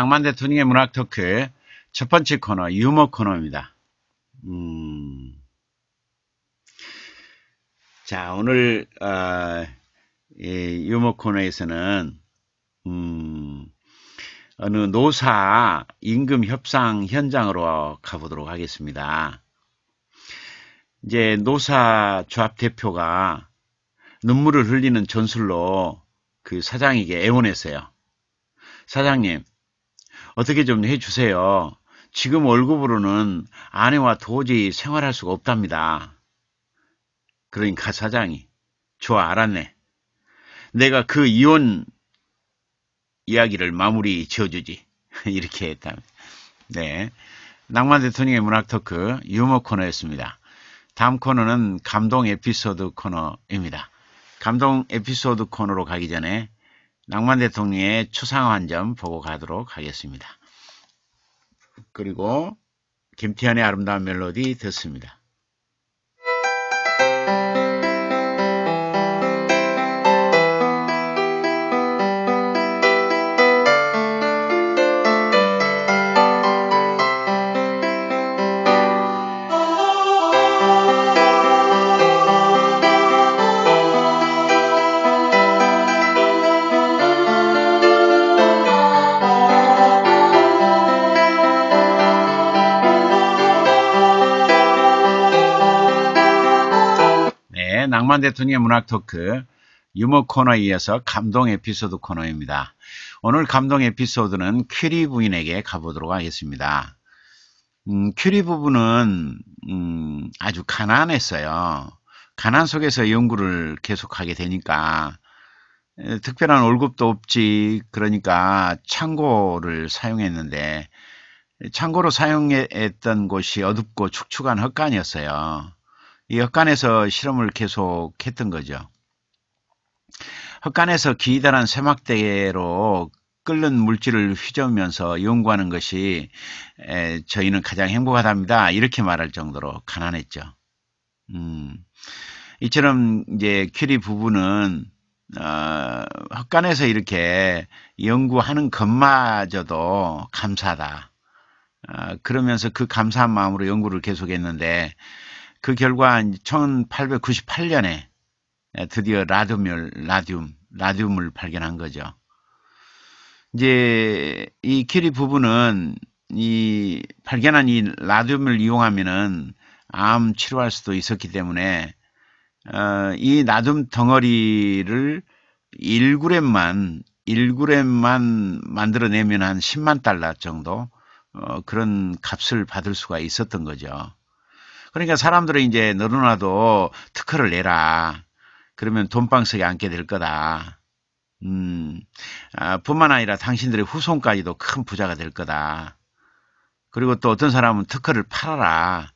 낭만 대통령의 문학 토크 첫 번째 코너 유머 코너입니다. 음... 자 오늘 어, 유머 코너에서는 음, 어느 노사 임금 협상 현장으로 가보도록 하겠습니다. 이제 노사 조합 대표가 눈물을 흘리는 전술로 그 사장에게 애원했어요. 사장님, 어떻게 좀 해주세요. 지금 월급으로는 아내와 도저히 생활할 수가 없답니다. 그러니까 사장이 좋아 알았네. 내가 그 이혼 이야기를 마무리 지어주지. 이렇게 했다. 네. 낭만 대통령의 문학 토크 유머 코너였습니다. 다음 코너는 감동 에피소드 코너입니다. 감동 에피소드 코너로 가기 전에 낭만 대통령의 추상화 한 점 보고 가도록 하겠습니다. 그리고 김태현의 아름다운 멜로디 듣습니다. 낭만 대통령의 문학 토크 유머 코너에 이어서 감동 에피소드 코너입니다. 오늘 감동 에피소드는 큐리 부인에게 가보도록 하겠습니다. 음, 큐리 부부는 음, 아주 가난했어요. 가난 속에서 연구를 계속하게 되니까 특별한 월급도 없지 그러니까 창고를 사용했는데 창고로 사용했던 곳이 어둡고 축축한 헛간이었어요. 헛간에서 실험을 계속했던 거죠. 헛간에서 기다란 세막대로 끓는 물질을 휘저으면서 연구하는 것이 에, 저희는 가장 행복하답니다. 이렇게 말할 정도로 가난했죠. 음, 이처럼 이제 퀴리 부부는 어, 헛간에서 이렇게 연구하는 것마저도 감사하다. 어, 그러면서 그 감사한 마음으로 연구를 계속했는데 그 결과 1898년에 드디어 라듐을, 라듐, 라듐을 발견한 거죠. 이제 이 키리 부부는 이 발견한 이 라듐을 이용하면은 암 치료할 수도 있었기 때문에 어, 이 라듐 덩어리를 1g만 1g만 만들어내면 한 10만 달러 정도 어, 그런 값을 받을 수가 있었던 거죠. 그러니까 사람들은 이제 너무나도 특허를 내라. 그러면 돈방석에 앉게 될 거다. 음, 아, 뿐만 아니라 당신들의 후손까지도 큰 부자가 될 거다. 그리고 또 어떤 사람은 특허를 팔아라.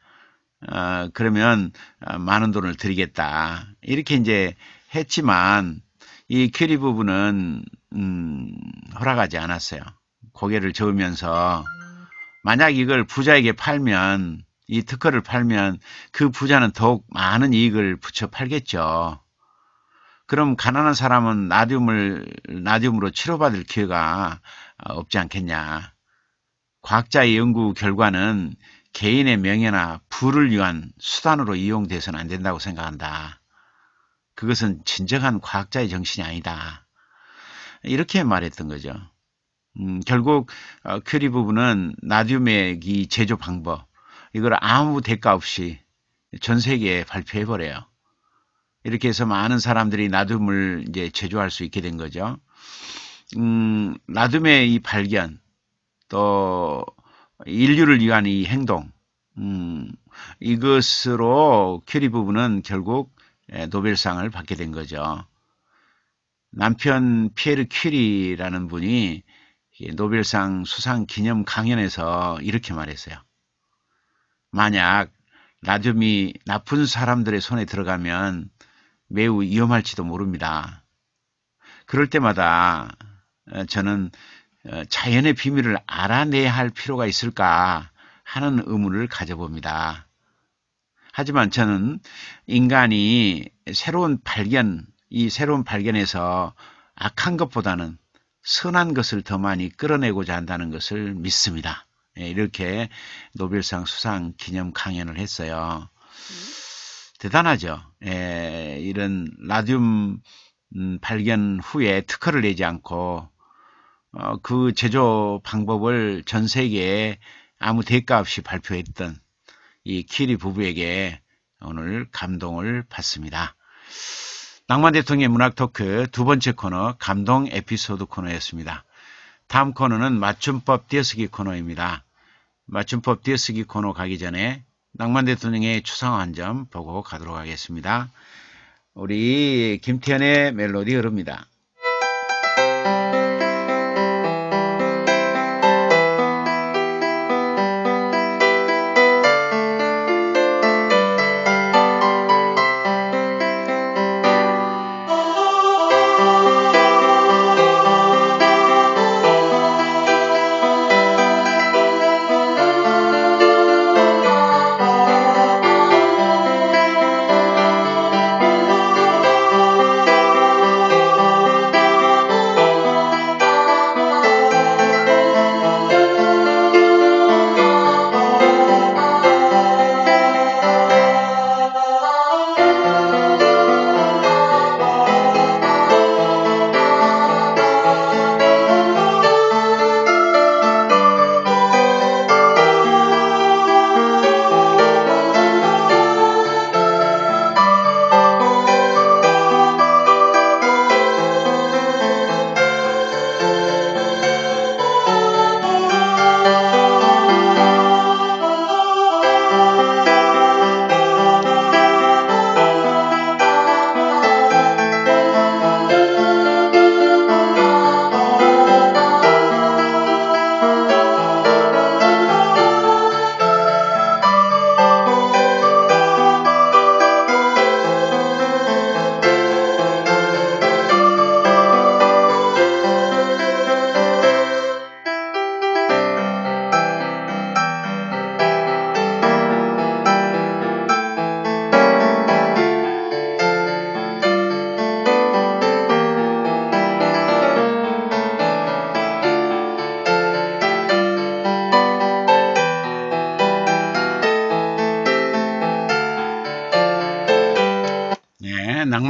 어, 그러면 어, 많은 돈을 드리겠다. 이렇게 이제 했지만 이 큐리 부부는 음, 허락하지 않았어요. 고개를 저으면서 만약 이걸 부자에게 팔면 이 특허를 팔면 그 부자는 더욱 많은 이익을 붙여 팔겠죠. 그럼 가난한 사람은 나듐을 나듐으로 치료받을 기회가 아, 없지 않겠냐. 과학자의 연구 결과는 개인의 명예나 부를 위한 수단으로 이용돼서는 안 된다고 생각한다. 그것은 진정한 과학자의 정신이 아니다. 이렇게 말했던 거죠. 음, 결국 어, 큐리 부부는 나듐의 이 제조 방법, 이걸 아무 대가 없이 전 세계에 발표해 버려요. 이렇게 해서 많은 사람들이 나둠을 이제 제조할 수 있게 된 거죠. 음, 나둠의 이 발견, 또 인류를 위한 이 행동, 음, 이것으로 큐리 부부는 결국 예, 노벨상을 받게 된 거죠. 남편 피에르 큐리라는 분이 노벨상 수상 기념 강연에서 이렇게 말했어요. 만약 나눔이 나쁜 사람들의 손에 들어가면 매우 위험할지도 모릅니다. 그럴 때마다 어, 저는 어, 자연의 비밀을 알아내야 할 필요가 있을까 하는 의문을 가져봅니다. 하지만 저는 인간이 새로운 발견, 이 새로운 발견에서 악한 것보다는 선한 것을 더 많이 끌어내고자 한다는 것을 믿습니다. 예, 이렇게 노벨상 수상 기념 강연을 했어요. 음. 대단하죠. 예, 이런 라듐 음, 발견 후에 특허를 내지 않고 어, 그 제조 방법을 전 세계에 아무 대가 없이 발표했던 이 키리 부부에게 오늘 감동을 받습니다. 낭만 대통령의 문학 토크 두 번째 코너 감동 에피소드 코너였습니다. 다음 코너는 맞춤법 띄어쓰기 코너입니다. 맞춤법 띄어쓰기 코너 가기 전에 낭만 대통령의 추상 한점 보고 가도록 하겠습니다. 우리 김태현의 멜로디 흐릅니다.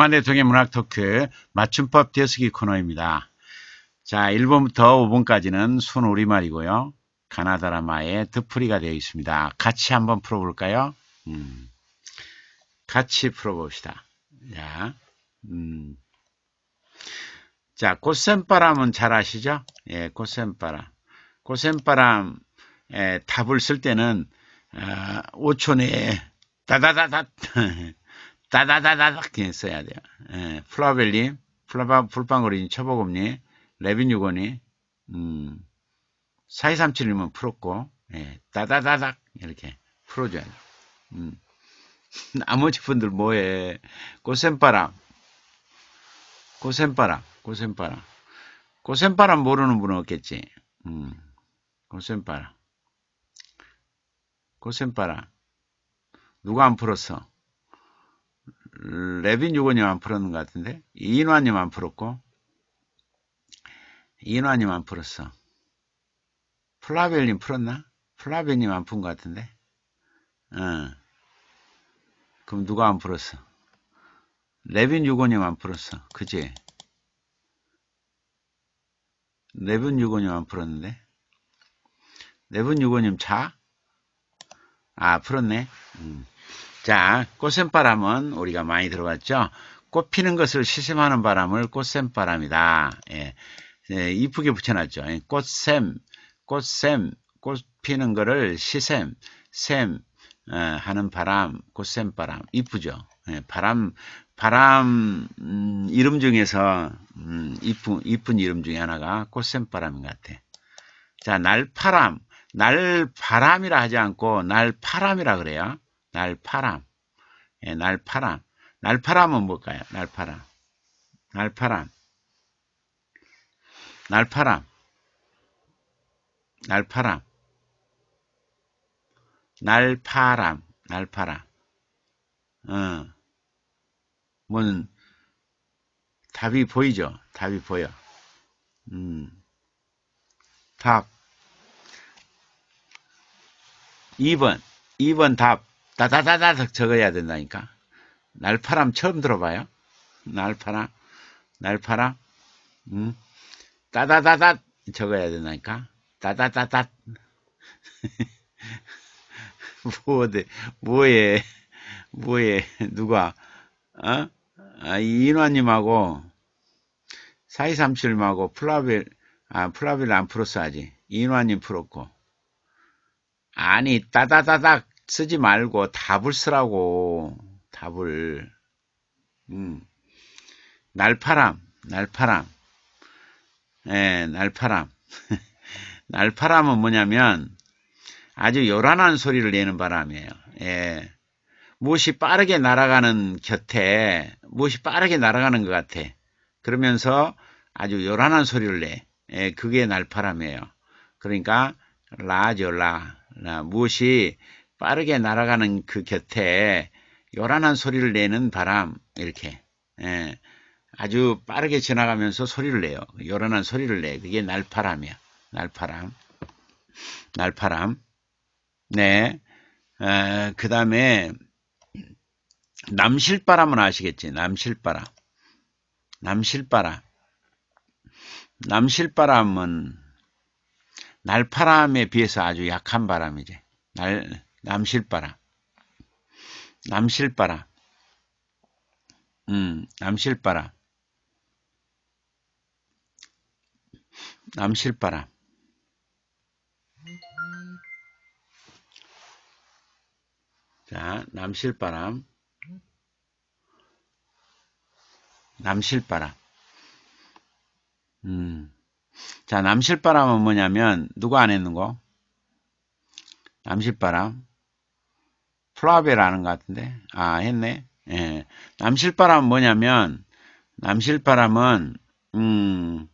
동아대통의 문학 토크 맞춤법 띄어쓰기 코너입니다. 자, 1번부터 5번까지는 순 우리말이고요. 가나다라마의 드풀이가 되어 있습니다. 같이 한번 풀어볼까요? 음, 같이 풀어봅시다. 자, 음. 자, 꽃샘바람은 잘 아시죠? 예, 꽃샘바람. 꽃샘바람 에, 답을 쓸 때는 어, 5초 내에 따다다다 따다다다닥 이렇게 써야 돼요. 예, 플라벨리, 플라바, 불빵거리니, 처보금리, 레빈유건이, 음, 4237이면 풀었고, 예, 따다다닥 이렇게 풀어줘야 돼요. 음. 나머지 분들 뭐해? 고센바람, 고센바람, 고센바람. 고센바람 모르는 분은 없겠지. 음, 고센바람. 고센바람. 누가 안 풀었어? 레빈 요고님안 풀었는 것 같은데 이인화님 안 풀었고 이인화님 안 풀었어 플라벨님 풀었나? 플라벨님 안푼것 같은데 응. 어. 그럼 누가 안 풀었어? 레빈 요고님안 풀었어 그지? 레빈 요고님안 풀었는데 레빈 유고님 자? 아 풀었네 음. 자, 꽃샘바람은 우리가 많이 들어봤죠? 꽃 피는 것을 시샘하는 바람을 꽃샘바람이다. 예, 예, 이쁘게 붙여놨죠. 예, 꽃샘, 꽃샘, 꽃 피는 것을 시샘, 샘 어, 하는 바람, 꽃샘바람. 이쁘죠? 예, 바람, 바람 음, 이름 중에서 음, 이쁜, 이쁜 이름 중에 하나가 꽃샘바람인 것 같아. 자, 날파람. 날바람이라 하지 않고 날파람이라 그래요. 날파람. 예, 날파람. 날파람은 뭘까요? 날파람. 날파람. 날파람. 날파람. 날파람. 날파람. 어. 뭔 답이 보이죠? 답이 보여. 음. 답. 2번. 2번 답. 따다다다닥 적어야 된다니까. 날파람 처음 들어봐요? 날파람, 날파람, 음, 따다다다 적어야 된다니까. 따다다다. 뭐, 뭐에, 뭐에, 누가, 어? 아, 이인화님하고, 4237하고, 플라빌, 아, 플라빌 안 풀었어, 아직. 이인화님 풀었고. 아니, 따다다닥 쓰지 말고 답을 쓰라고. 답을. 음. 날파람, 날파람. 예, 날파람. 날파람은 뭐냐면 아주 요란한 소리를 내는 바람이에요. 예. 무엇이 빠르게 날아가는 곁에 무엇이 빠르게 날아가는 것 같아. 그러면서 아주 요란한 소리를 내. 예, 그게 날파람이에요. 그러니까 라죠 라. 라. 무엇이 빠르게 날아가는 그 곁에 요란한 소리를 내는 바람 이렇게 예, 아주 빠르게 지나가면서 소리를 내요. 요란한 소리를 내. 그게 날파람이야. 날파람. 날파람. 네. 어, 그 다음에 남실바람은 아시겠지. 남실바람. 남실바람. 남실바람은 날파람에 비해서 아주 약한 바람이지. 날, 남실바람 남실바람 음 남실바람 남실바람 자 남실바람 남실바람 음. 자 남실바람은 뭐냐면 누가 안 했는거? 남실바람 플라베라는 것 같은데 아 했네 예. 남실바람은 뭐냐면 남실바람은 음,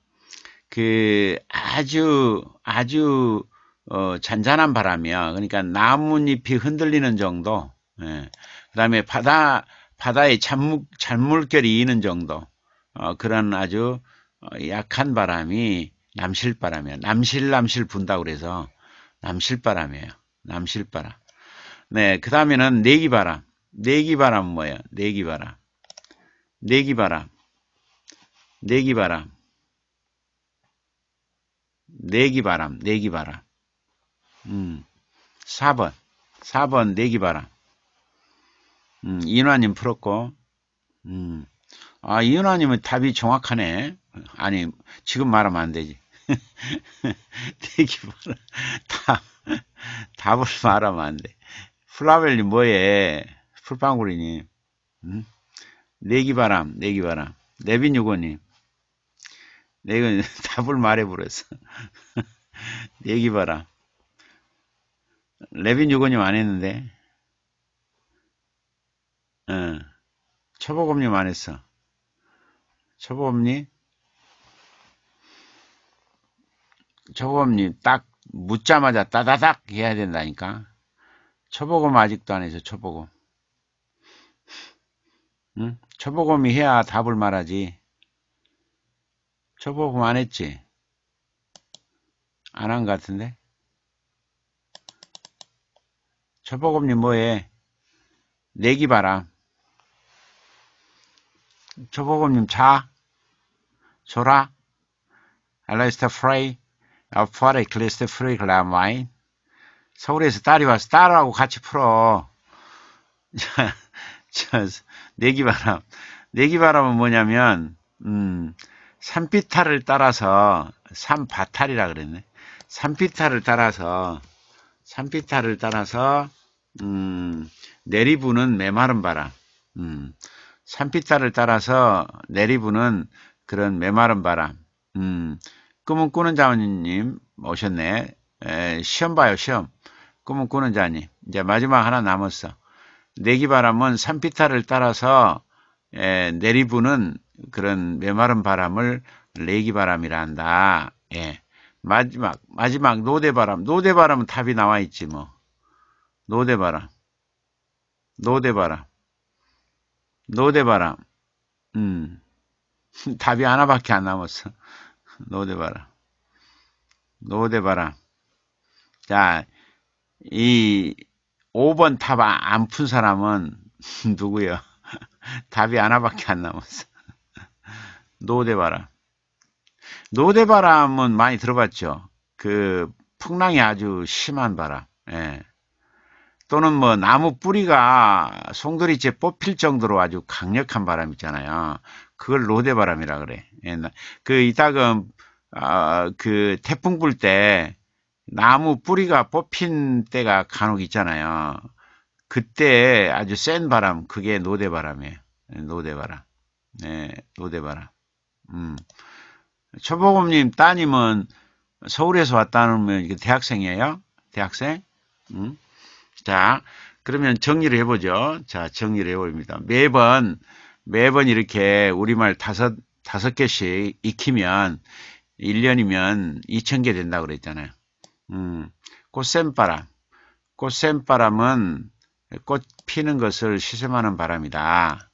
그 아주 아주 어, 잔잔한 바람이야 그러니까 나뭇잎이 흔들리는 정도 예. 그 다음에 바다 바다에 잔물, 잔물결이 이는 정도 어, 그런 아주 어, 약한 바람이 남실바람이야 남실남실 분다 그래서 남실바람이에요 남실바람 네, 그 다음에는 내기바람. 내기바람 뭐예요? 내기바람. 내기바람. 내기바람. 내기바람. 내기바람. 음, 4번. 4번 내기바람. 음, 이은화님 풀었고. 음, 아, 이은화님은 답이 정확하네. 아니, 지금 말하면 안 되지. 내기바람. 답, 답을 말하면 안 돼. 플라벨님 뭐해? 풀빵구리님. 응? 내기바람, 내기바람. 레빈 유고님. 내가 답을 말해버렸어. 내기바람. 레빈 유고님 안 했는데. 어. 초보검님 안 했어. 초보검님? 초보검님 딱 묻자마자 따다닥 해야 된다니까. 초보금 아직도 안 해서 초보금. 응? 초보금이 해야 답을 말하지. 초보금 안 했지? 안 한 것 같은데? 초보금님 뭐해? 내기 바람. 초보금님 자? 졸아? 알라이스타 프레이? 아포레 클리스트 프리 글라마인? 서울에서 딸이 와서 딸하고 같이 풀어. 자, 내기바람. 내기바람은 뭐냐면, 음, 산피타를 따라서, 산바탈이라 그랬네. 산피타를 따라서, 산피타를 따라서, 음, 내리부는 메마른 바람. 음, 산피타를 따라서 내리부는 그런 메마른 바람. 음, 꿈은 꾸는 자원님 오셨네. 에, 시험 봐요, 시험. 그러면 꾸는 자니. 이제 마지막 하나 남았어. 내기 바람은 산피타를 따라서 에, 예, 내리부는 그런 메마른 바람을 내기 바람이라 한다. 예. 마지막 마지막 노대 바람. 노대 바람은 답이 나와 있지 뭐. 노대 바람. 노대 바람. 노대 바람. 음. 답이 하나밖에 안 남았어. 노대 바람. 노대 바람. 자, 이 5번 답안푼 사람은 누구요 답이 하나밖에 안 남았어. 노대바람. 노대바람은 많이 들어봤죠. 그 풍랑이 아주 심한 바람. 예. 또는 뭐 나무 뿌리가 송두리째 뽑힐 정도로 아주 강력한 바람 있잖아요. 그걸 노대바람이라 그래. 예. 그 이따금 아그 태풍 불때 나무 뿌리가 뽑힌 때가 간혹 있잖아요. 그때 아주 센 바람, 그게 노대바람이에요. 네, 노대바람. 네, 노대바람. 음. 초보검님 따님은 서울에서 왔다는 대학생이에요. 대학생. 음. 자, 그러면 정리를 해보죠. 자, 정리를 해봅니다. 매번, 매번 이렇게 우리말 다섯, 다섯 개씩 익히면 1년이면 2,000개 된다고 그랬잖아요. 음, 꽃샘바람. 꽃샘바람은 꽃 피는 것을 시샘하는 바람이다.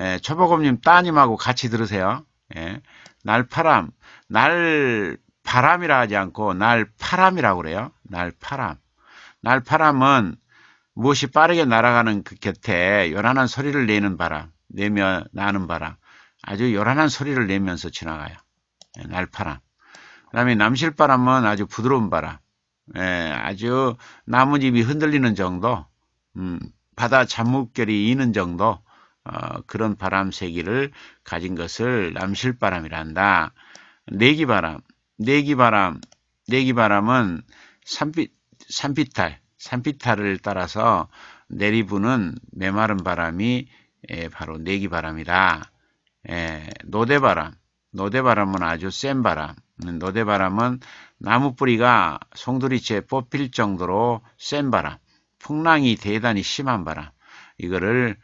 예, 초보검님 따님하고 같이 들으세요. 예, 날파람, 날바람이라 하지 않고 날파람이라고 그래요. 날파람. 날파람은 무엇이 빠르게 날아가는 그 곁에 요란한 소리를 내는 바람, 내며 나는 바람, 아주 요란한 소리를 내면서 지나가요. 예, 날파람. 그 다음에 남실바람은 아주 부드러운 바람. 예, 아주 나뭇잎이 흔들리는 정도, 음, 바다 잔물결이 이는 정도, 어, 그런 바람 세기를 가진 것을 남실바람이라한다 내기바람, 내기바람, 내기바람은 산비 산빛탈, 산비탈을 따라서 내리부는 메마른 바람이 예, 바로 내기바람이다. 예, 노대바람, 노대바람은 아주 센 바람, 노대바람은 나무뿌리가 송두리째 뽑힐 정도로 센 바람, 풍랑이 대단히 심한 바람, 이거를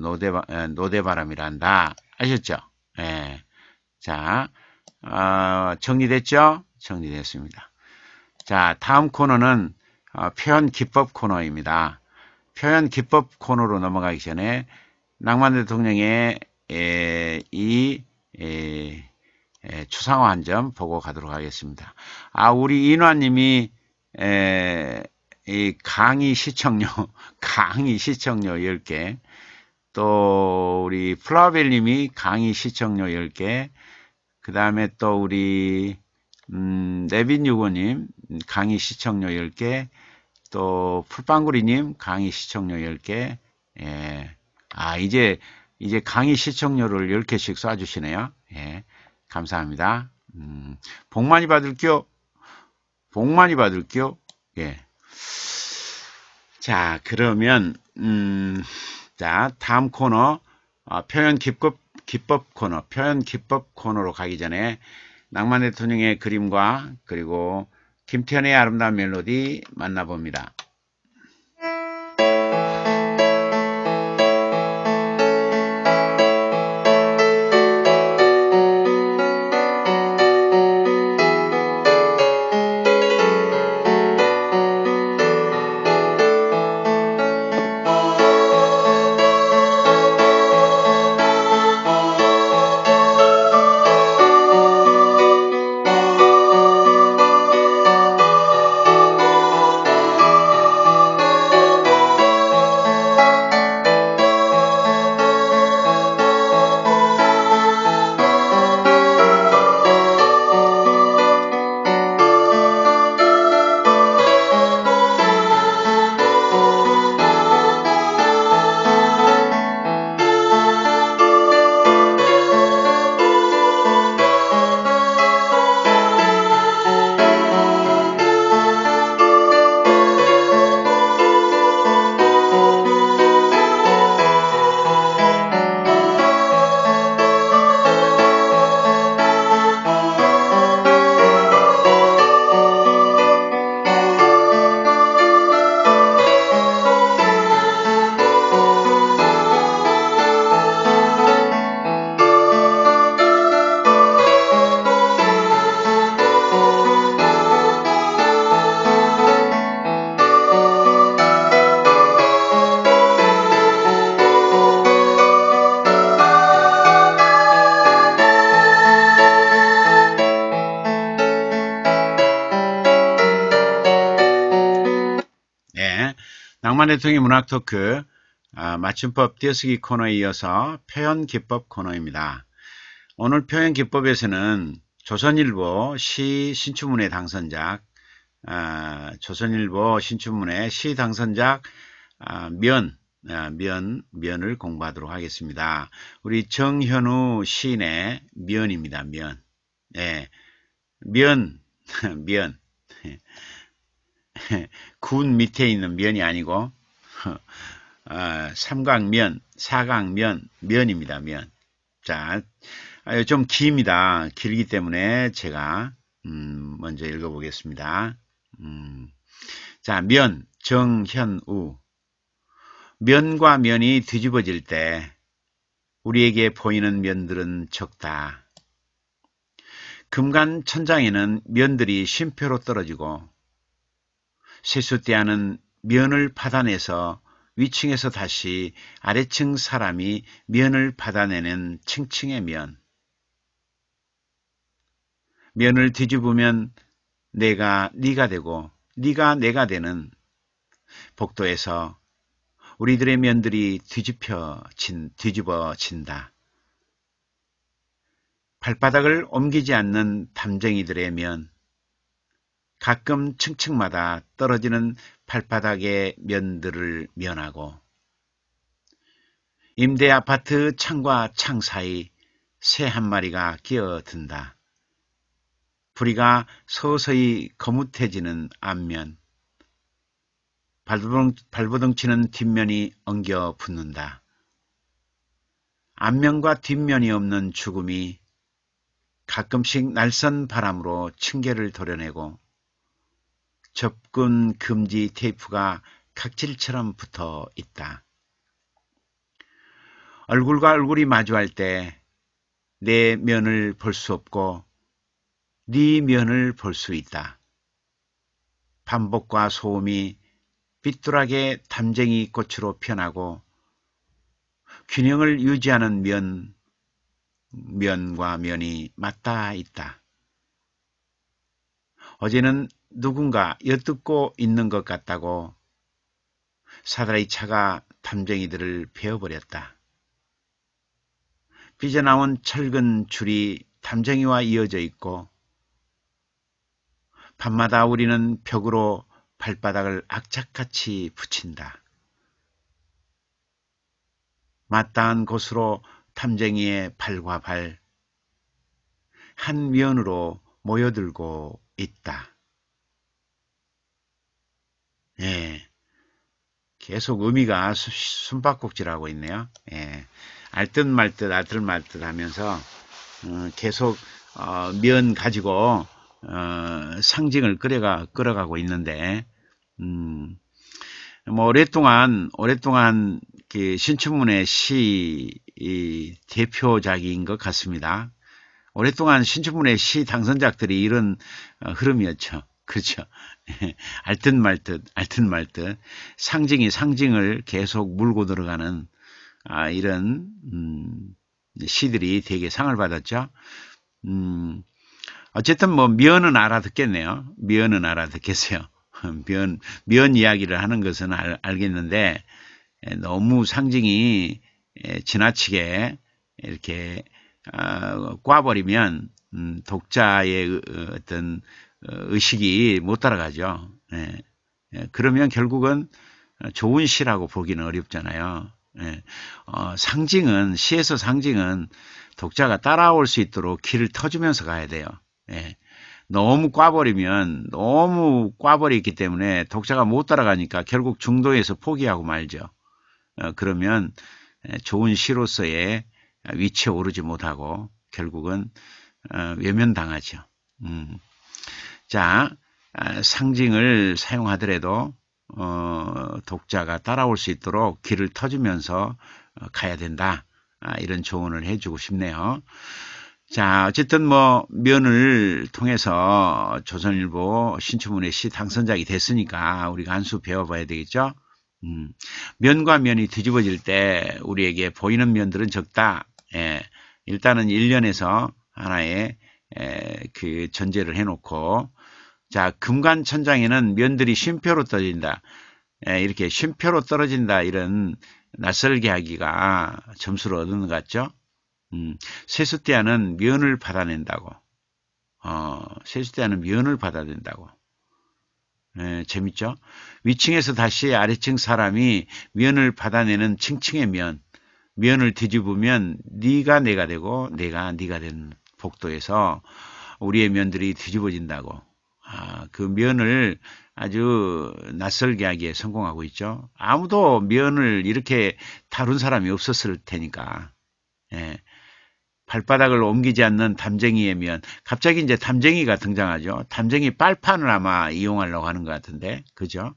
노대바, 아, 노대바람이란다. 아셨죠? 예. 자, 어, 정리됐죠? 정리됐습니다. 자, 다음 코너는 아, 표현 기법 코너입니다. 표현 기법 코너로 넘어가기 전에 낭만 대통령의 에, 이 에, 예, 추상화 한 점 보고 가도록 하겠습니다. 아 우리 인화님이 에, 이 강의 시청료 강의 시청료 10개 또 우리 플라벨님이 강의 시청료 10개 그 다음에 또 우리 음, 네빈 유고님 강의 시청료 10개 또 풀빵구리님 강의 시청료 10개 예. 아 이제 이제 강의 시청료를 10개씩 쏴주시네요 예. 감사합니다. 음, 복 많이 받을게요. 복 많이 받을게요. 예. 자, 그러면, 음, 자, 다음 코너, 어, 표현 기법, 기법 코너, 표현 기법 코너로 가기 전에 낭만 대통령의 그림과 그리고 김태현의 아름다운 멜로디 만나봅니다. 동안 대통령 문학 토크 아, 맞춤법 띄어쓰기 코너에 이어서 표현 기법 코너입니다. 오늘 표현 기법에서는 조선일보 시 신춘문예 당선작 아, 조선일보 신춘문예 시 당선작 아, 면 아, 면, 면을 공부하도록 하겠습니다. 우리 정현우 시인의 면입니다. 면. 예. 면, 면. 군 밑에 있는 면이 아니고 아, 삼각면, 사각면, 면입니다. 면. 자, 아, 좀 깁니다. 길기 때문에 제가 음, 먼저 읽어보겠습니다. 음, 자, 면, 정현우. 면과 면이 뒤집어질 때 우리에게 보이는 면들은 적다. 금간 천장에는 면들이 쉼표로 떨어지고 세수대하는 면을 받아내서 위층에서 다시 아래층 사람이 면을 받아내는 층층의 면. 면을 뒤집으면 내가 네가 되고 네가 내가 되는 복도에서 우리들의 면들이 뒤집혀진, 뒤집어진다. 발바닥을 옮기지 않는 담쟁이들의 면, 가끔 층층마다 떨어지는 팔바닥의 면들을 면하고 임대 아파트 창과 창 사이 새 한 마리가 끼어든다. 부리가 서서히 거뭇해지는 앞면, 발버둥, 발버둥 치는 뒷면이 엉겨 붙는다. 앞면과 뒷면이 없는 죽음이 가끔씩 날선 바람으로 층계를 도려내고 접근 금지 테이프가 각질처럼 붙어 있다. 얼굴과 얼굴이 마주할 때 내 면을 볼 수 없고 네 면을 볼 수 있다. 반복과 소음이 삐뚤하게 담쟁이 꽃으로 변하고 균형을 유지하는 면, 면과 면이 맞닿아 있다. 어제는 누군가 엿듣고 있는 것 같다고 사다리 차가 탐쟁이들을 베어버렸다. 빚어나온 철근 줄이 탐쟁이와 이어져 있고 밤마다 우리는 벽으로 발바닥을 악착같이 붙인다. 마땅한 곳으로 탐쟁이의 발과 발, 한 면으로 모여들고 있다. 예. 계속 의미가 숨바꼭질하고 있네요. 예. 알듯 말듯 알듯 말듯 하면서 음, 계속 어, 면 가지고 어, 상징을 끌어가 끌어가고 있는데 음, 뭐 오랫동안 오랫동안 그 신춘문예 시 대표작인 것 같습니다. 오랫동안 신춘문예 시 당선작들이 이런 어, 흐름이었죠. 그렇죠. 알듯 말듯, 알듯 말듯 상징이 상징을 계속 물고 들어가는 아, 이런 음, 시들이 되게 상을 받았죠. 음, 어쨌든 뭐 미연은 알아듣겠네요. 미연은 알아듣겠어요. 미연 미연 이야기를 하는 것은 알, 알겠는데 예, 너무 상징이 예, 지나치게 이렇게 어, 꽈버리면 음, 독자의 어, 어떤 의식이 못 따라가죠. 예. 예. 그러면 결국은 좋은 시라고 보기는 어렵잖아요. 예. 어, 상징은 시에서 상징은 독자가 따라올 수 있도록 길을 터주면서 가야 돼요. 예. 너무 꽈버리면 너무 꽈버리기 때문에 독자가 못 따라가니까 결국 중도에서 포기하고 말죠. 어, 그러면 예, 좋은 시로서의 위치에 오르지 못하고 결국은 어, 외면당하죠. 음. 자, 아, 상징을 사용하더라도 어, 독자가 따라올 수 있도록 길을 터주면서 어, 가야 된다. 아, 이런 조언을 해주고 싶네요. 자, 어쨌든 뭐 면을 통해서 조선일보 신춘문예 시 당선작이 됐으니까 우리가 한 수 배워봐야 되겠죠. 음, 면과 면이 뒤집어질 때 우리에게 보이는 면들은 적다. 예, 일단은 1년에서 하나의 그 전제를 해놓고 자 금관천장에는 면들이 쉼표로 떨어진다 에, 이렇게 쉼표로 떨어진다 이런 낯설게 하기가 점수를 얻은것 같죠 음, 세숫대야는 면을 받아낸다고 어, 세숫대야는 면을 받아낸다고 에, 재밌죠 위층에서 다시 아래층 사람이 면을 받아내는 층층의 면 면을 뒤집으면 네가 내가 되고 내가 네가 되는 복도에서 우리의 면들이 뒤집어진다고 아, 그 면을 아주 낯설게 하기에 성공하고 있죠. 아무도 면을 이렇게 다룬 사람이 없었을 테니까. 예. 발바닥을 옮기지 않는 담쟁이의 면. 갑자기 이제 담쟁이가 등장하죠. 담쟁이 빨판을 아마 이용하려고 하는 것 같은데. 그죠?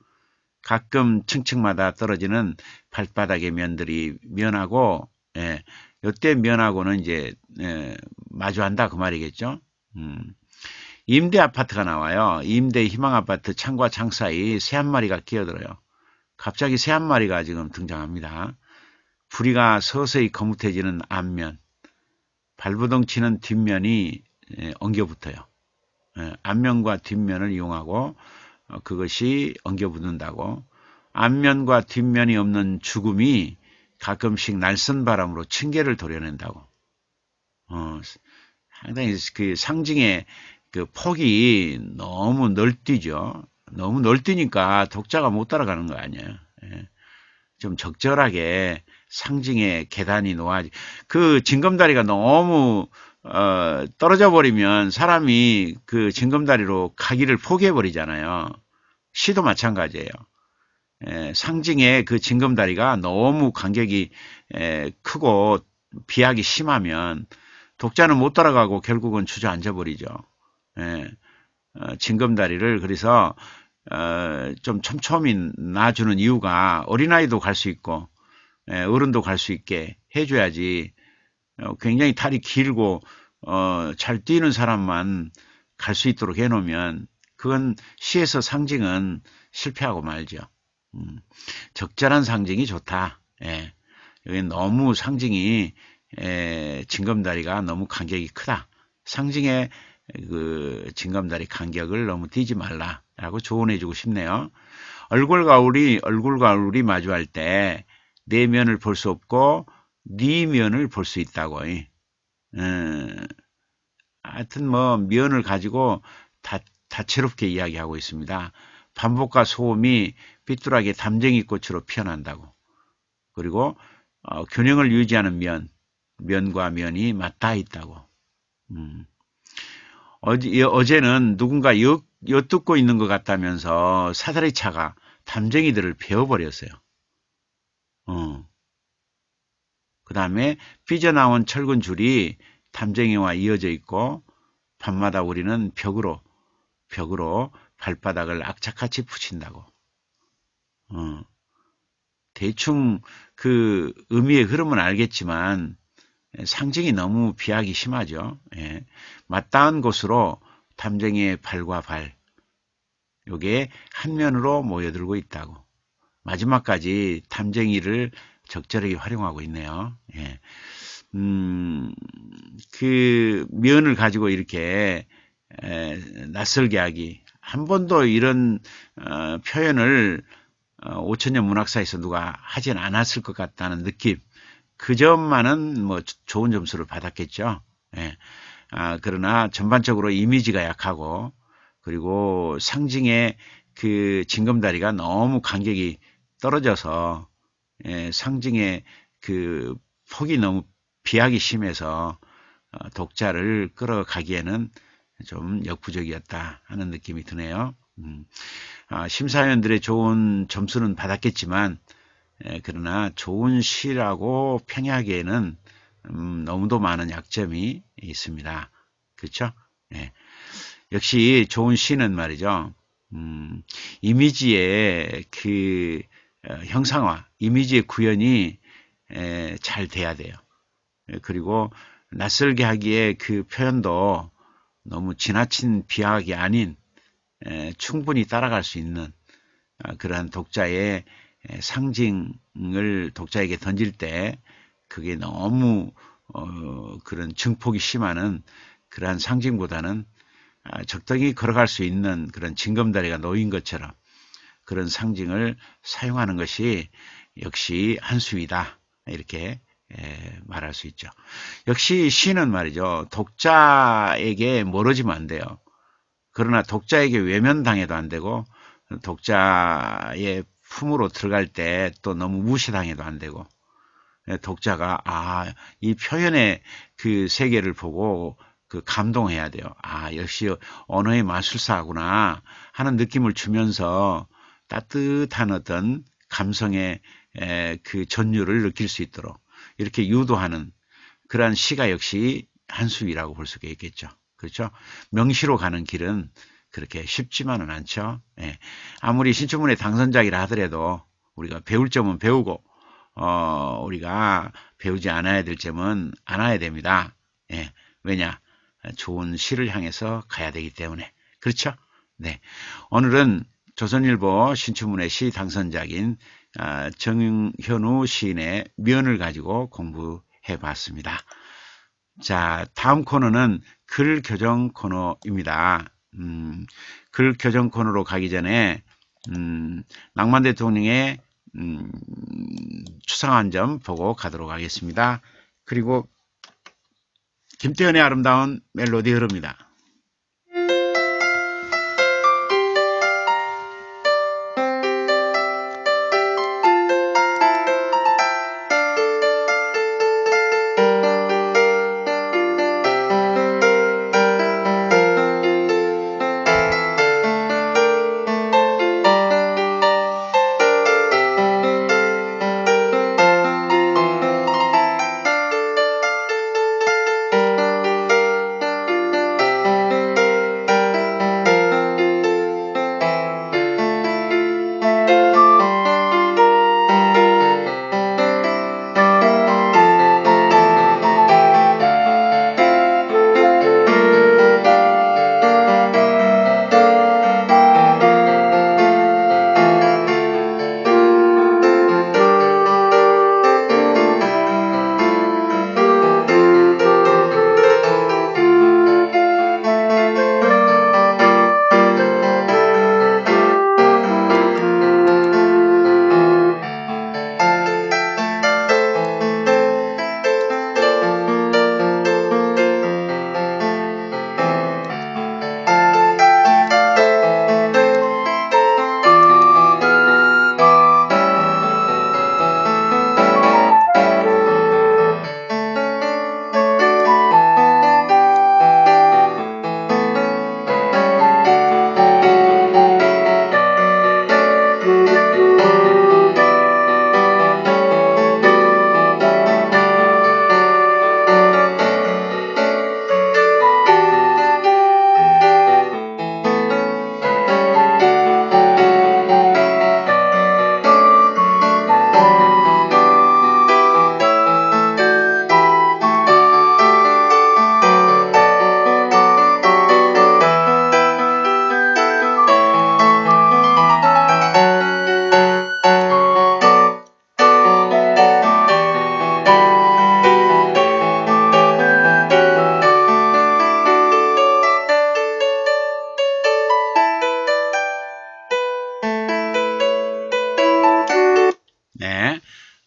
가끔 층층마다 떨어지는 발바닥의 면들이 면하고, 예. 요때 면하고는 이제 에, 예, 마주한다 그 말이겠죠. 음. 임대 아파트가 나와요. 임대 희망 아파트 창과 창 사이 새 한 마리가 끼어들어요. 갑자기 새 한 마리가 지금 등장합니다. 부리가 서서히 거뭇해지는 앞면, 발부동치는 뒷면이 에, 예, 엉겨붙어요. 에, 예, 앞면과 뒷면을 이용하고 어, 그것이 엉겨붙는다고. 앞면과 뒷면이 없는 죽음이 가끔씩 날선 바람으로 층계를 도려낸다고. 어, 상당히 그 상징의 그 폭이 너무 널뛰죠 너무 널뛰니까 독자가 못 따라가는 거 아니에요. 예. 좀 적절하게 상징의 계단이 놓아지. 그 징검다리가 너무 어, 떨어져 버리면 사람이 그 징검다리로 가기를 포기해 버리잖아요. 시도 마찬가지예요. 예, 상징의 그 징검다리가 너무 간격이 예, 크고 비약이 심하면 독자는 못 따라가고 결국은 주저앉아 버리죠. 예, 어, 징검다리를 그래서 어, 좀 촘촘히 놔주는 이유가 어린아이도 갈 수 있고 어른도 갈 수 있게 해줘야지 어, 굉장히 탈이 길고 잘 뛰는 사람만 갈 수 있도록 해놓으면 그건 시에서 상징은 실패하고 말죠. 음, 적절한 상징이 좋다. 예, 여기 너무 상징이 에, 예, 징검다리가 너무 간격이 크다. 상징의 그 징검다리 간격을 너무 띄지 말라라고 조언해주고 싶네요. 얼굴 가울이 얼굴 가울이 마주할 때내 네 면을 볼 수 없고 네 면을 볼 수 있다고. 음, 하여튼 뭐 면을 가지고 다, 다채롭게 이야기하고 있습니다. 반복과 소음이 삐뚤하게 담쟁이 꽃으로 피어난다고. 그리고 어, 균형을 유지하는 면, 면과 면이 맞닿아 있다고. 음. 어제, 어제는 누군가 엿, 엿듣고 있는 것 같다면서 사다리 차가 담쟁이들을 베어버렸어요. 어. 그 다음에 삐져나온 철근 줄이 담쟁이와 이어져 있고 밤마다 우리는 벽으로 벽으로 발바닥을 악착같이 붙인다고. 어. 대충 그 의미의 흐름은 알겠지만 예, 상징이 너무 비약이 심하죠. 예. 맞닿은 곳으로 탐정의 발과 발, 요게 한 면으로 모여들고 있다고. 마지막까지 탐정이를 적절하게 활용하고 있네요. 예. 음, 그 면을 가지고 이렇게 에, 낯설게 하기, 한 번도 이런 어, 표현을 어, 5천년 문학사에서 누가 하진 않았을 것 같다는 느낌. 그 점만은 뭐 좋은 점수를 받았겠죠. 예. 아, 그러나 전반적으로 이미지가 약하고 그리고 상징의 그 징검다리가 너무 간격이 떨어져서 예, 상징의 그 폭이 너무 비약이 심해서 어, 독자를 끌어가기에는 좀 역부족이었다 하는 느낌이 드네요. 음, 아, 심사위원들의 좋은 점수는 받았겠지만 에, 예, 그러나 좋은 시라고 평하기에는 음, 너무도 많은 약점이 있습니다. 그렇죠? 예. 역시 좋은 시는 말이죠. 음, 이미지의 그 어, 형상화, 이미지의 구현이 에, 예, 잘 돼야 돼요. 에, 그리고 낯설게 하기에 그 표현도 너무 지나친 비약이 아닌 충분히 따라갈 수 있는 어, 그러한 독자의 상징을 독자에게 던질 때 그게 너무 어, 그런 증폭이 심하는 그러한 상징보다는 아, 적당히 걸어갈 수 있는 그런 징검다리가 놓인 것처럼 그런 상징을 사용하는 것이 역시 한수이다 이렇게 예, 말할 수 있죠. 역시 시는 말이죠. 독자에게 멀어지면 안 돼요. 그러나 독자에게 외면당해도 안 되고 독자의 품으로 들어갈 때 또 너무 무시당해도 안 되고 예, 독자가 아이 표현의 그 세계를 보고 그 감동해야 돼요. 아 역시 언어의 마술사구나 하는 느낌을 주면서 따뜻한 어떤 감성의 그 전율을 느낄 수 있도록 이렇게 유도하는 그러한 시가 역시 한 수위라고 볼 수가 있겠죠. 그렇죠? 명시로 가는 길은 그렇게 쉽지만은 않죠. 예. 아무리 신춘문예 당선작이라 하더라도 우리가 배울 점은 배우고 어, 우리가 배우지 않아야 될 점은 안아야 됩니다. 예. 왜냐? 좋은 시를 향해서 가야 되기 때문에. 그렇죠? 네. 오늘은 조선일보 신춘문예 시 당선작인 아, 정현우 시인의 면을 가지고 공부해 봤습니다. 자, 다음 코너는 글 교정 코너입니다. 음, 글 교정 코너로 가기 전에 음, 낭만 대통령의 음, 추상한 점 보고 가도록 하겠습니다. 그리고 김태현의 아름다운 멜로디 흐릅니다.